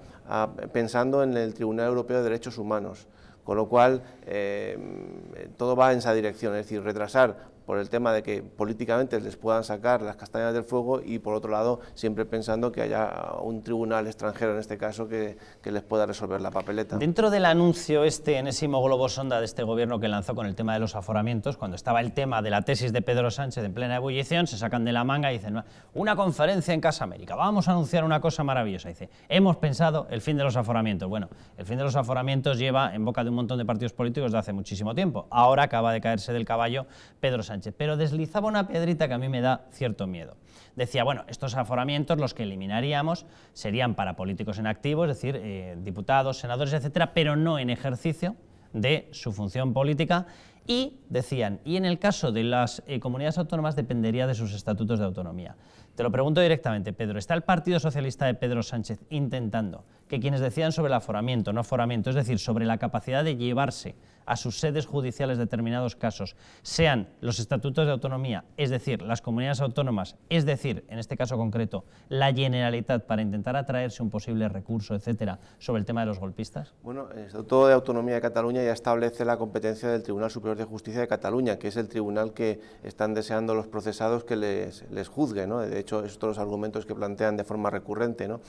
pensando en el Tribunal Europeo de Derechos Humanos. Con lo cual, eh, todo va en esa dirección, es decir, retrasar por el tema de que políticamente les puedan sacar las castañas del fuego y por otro lado siempre pensando que haya un tribunal extranjero en este caso que, que les pueda resolver la papeleta. Dentro del anuncio este enésimo globo sonda de este gobierno que lanzó con el tema de los aforamientos, cuando estaba el tema de la tesis de Pedro Sánchez en plena ebullición, se sacan de la manga y dicen una conferencia en Casa América, vamos a anunciar una cosa maravillosa. Dice, hemos pensado el fin de los aforamientos. Bueno, el fin de los aforamientos lleva en boca de un montón de partidos políticos de hace muchísimo tiempo. Ahora acaba de caerse del caballo Pedro Sánchez pero deslizaba una piedrita que a mí me da cierto miedo. Decía, bueno, estos aforamientos los que eliminaríamos serían para políticos en activo, es decir, eh, diputados, senadores, etcétera, pero no en ejercicio de su función política y decían, y en el caso de las eh, comunidades autónomas dependería de sus estatutos de autonomía. Te lo pregunto directamente, Pedro, ¿está el Partido Socialista de Pedro Sánchez intentando que quienes decían sobre el aforamiento, no aforamiento, es decir, sobre la capacidad de llevarse a sus sedes judiciales determinados casos, sean los estatutos de autonomía, es decir, las comunidades autónomas, es decir, en este caso concreto, la Generalitat para intentar atraerse un posible recurso, etcétera, sobre el tema de los golpistas? Bueno, el Estatuto de Autonomía de Cataluña ya establece la competencia del Tribunal Superior de Justicia de Cataluña, que es el tribunal que están deseando los procesados que les, les juzgue, ¿no? De hecho, estos son los argumentos que plantean de forma recurrente, ¿no?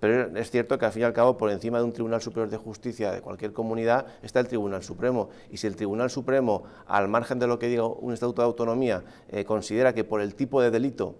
Pero es cierto que a y al cabo, por encima de un Tribunal Superior de Justicia de cualquier comunidad está el Tribunal Supremo. Y si el Tribunal Supremo, al margen de lo que diga un Estatuto de Autonomía, eh, considera que por el tipo de delito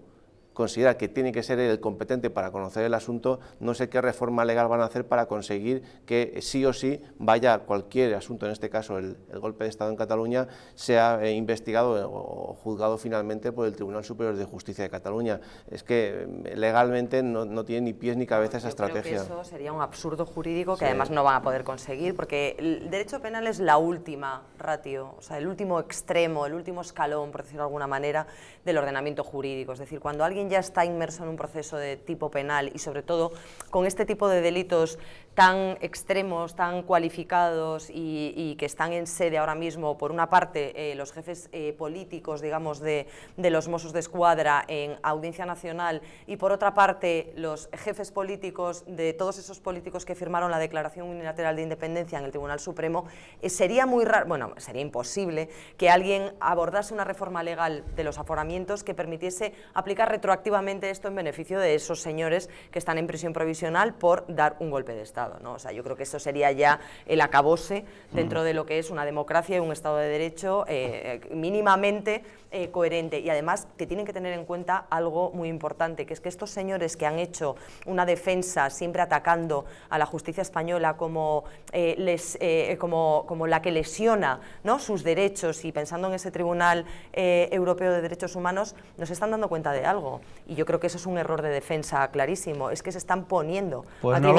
considera que tiene que ser el competente para conocer el asunto, no sé qué reforma legal van a hacer para conseguir que sí o sí vaya cualquier asunto, en este caso el, golpe de Estado en Cataluña, sea eh, investigado eh, o, juzgado finalmente por el Tribunal Superior de Justicia de Cataluña. Es que mm, legalmente no, tiene ni pies ni cabeza esa estrategia. eso sería un absurdo jurídico que además no van a poder conseguir, porque el derecho penal es la última ratio, o sea, el último extremo, el último escalón, por decirlo de alguna manera, del ordenamiento jurídico. Es decir, cuando alguien ya está inmerso en un proceso de tipo penal y sobre todo con este tipo de delitos tan extremos, tan cualificados y, que están en sede ahora mismo, por una parte, eh, los jefes eh, políticos, digamos, de, los Mossos de Escuadra en Audiencia Nacional y por otra parte, los jefes políticos de todos esos políticos que firmaron la Declaración Unilateral de Independencia en el Tribunal Supremo, eh, sería muy raro, bueno, sería imposible que alguien abordase una reforma legal de los aforamientos que permitiese aplicar retroactivamente activamente esto en beneficio de esos señores que están en prisión provisional por dar un golpe de Estado. ¿no? O sea, yo creo que eso sería ya el acabose dentro mm. de lo que es una democracia y un Estado de Derecho eh, eh, mínimamente eh, coherente y además que tienen que tener en cuenta algo muy importante, que es que estos señores que han hecho una defensa siempre atacando a la justicia española como, eh, les, eh, como, como la que lesiona ¿no? sus derechos y pensando en ese Tribunal Europeo de Derechos Humanos, nos están dando cuenta de algo. Y yo creo que eso es un error de defensa clarísimo, es que se están poniendo pues a no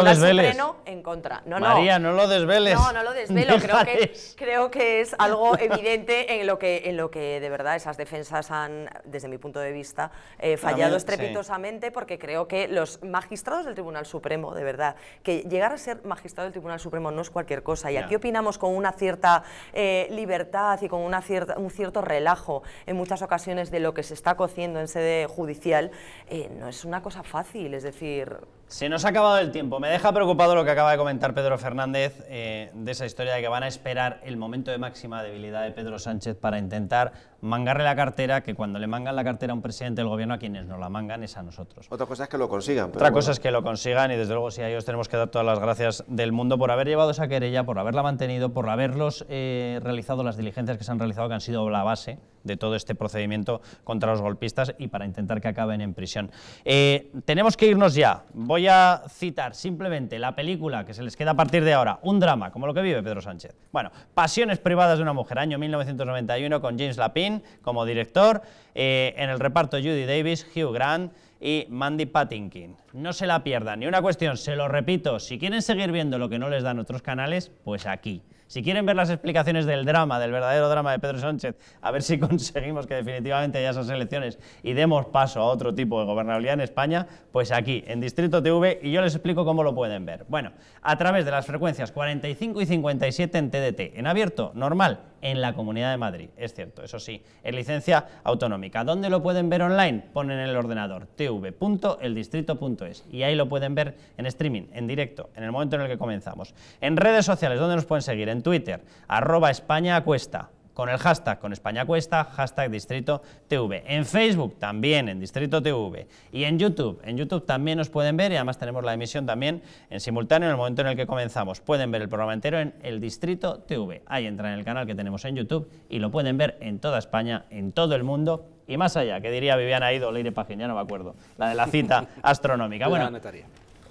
en contra. No, María, no. lo desveles. No, no lo desvelo, creo que, es algo evidente en lo que, en lo que de verdad esas defensas han, desde mi punto de vista, eh, fallado estrepitosamente porque creo que los magistrados del Tribunal Supremo, de verdad, que llegar a ser magistrado del Tribunal Supremo no es cualquier cosa. Y aquí opinamos con una cierta eh, libertad y con una cierta, un cierto relajo en muchas ocasiones de lo que se está cociendo en sede judicial. Eh, no es una cosa fácil, es decir, se nos ha acabado el tiempo. Me deja preocupado lo que acaba de comentar Pedro Fernández eh, de esa historia de que van a esperar el momento de máxima debilidad de Pedro Sánchez para intentar mangarle la cartera, que cuando le mangan la cartera a un presidente del gobierno, a quienes no la mangan es a nosotros. Otra cosa es que lo consigan. Otra cosa es que lo consigan y desde luego sí, a ellos tenemos que dar todas las gracias del mundo por haber llevado esa querella, por haberla mantenido, por haberlos eh, realizado las diligencias que se han realizado, que han sido la base de todo este procedimiento contra los golpistas y para intentar que acaben en prisión. Eh, tenemos que irnos ya. Voy a citar simplemente la película que se les queda a partir de ahora, un drama, como lo que vive Pedro Sánchez. Bueno, Pasiones privadas de una mujer, año 1991, con James Lapin como director, eh, en el reparto Judy Davis, Hugh Grant, y Mandy Patinkin. No se la pierdan. ni una cuestión, se lo repito, si quieren seguir viendo lo que no les dan otros canales, pues aquí. Si quieren ver las explicaciones del drama, del verdadero drama de Pedro Sánchez, a ver si conseguimos que definitivamente haya esas elecciones y demos paso a otro tipo de gobernabilidad en España, pues aquí, en Distrito TV, y yo les explico cómo lo pueden ver. Bueno, a través de las frecuencias 45 y 57 en TDT, en abierto, normal, en la Comunidad de Madrid, es cierto, eso sí, es licencia autonómica. ¿Dónde lo pueden ver online? Ponen en el ordenador tv.eldistrito.es y ahí lo pueden ver en streaming, en directo, en el momento en el que comenzamos. En redes sociales, ¿dónde nos pueden seguir? En Twitter, arroba España Acuesta, con el hashtag con España Cuesta, hashtag Distrito TV. En Facebook también, en Distrito TV. Y en YouTube, en YouTube también nos pueden ver y además tenemos la emisión también en simultáneo en el momento en el que comenzamos. Pueden ver el programa entero en el Distrito TV. Ahí entran en el canal que tenemos en YouTube y lo pueden ver en toda España, en todo el mundo y más allá, que diría Viviana Ido, Leire Pagin, ya no me acuerdo, la de la cita astronómica. Bueno,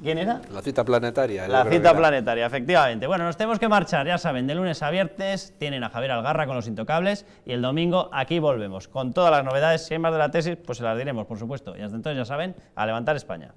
¿Quién era? La cita planetaria. La cita planetaria, efectivamente. Bueno, nos tenemos que marchar, ya saben, de lunes a viernes tienen a Javier Algarra con los intocables y el domingo aquí volvemos con todas las novedades. Si hay más de la tesis, pues se las diremos, por supuesto. Y hasta entonces, ya saben, a levantar España.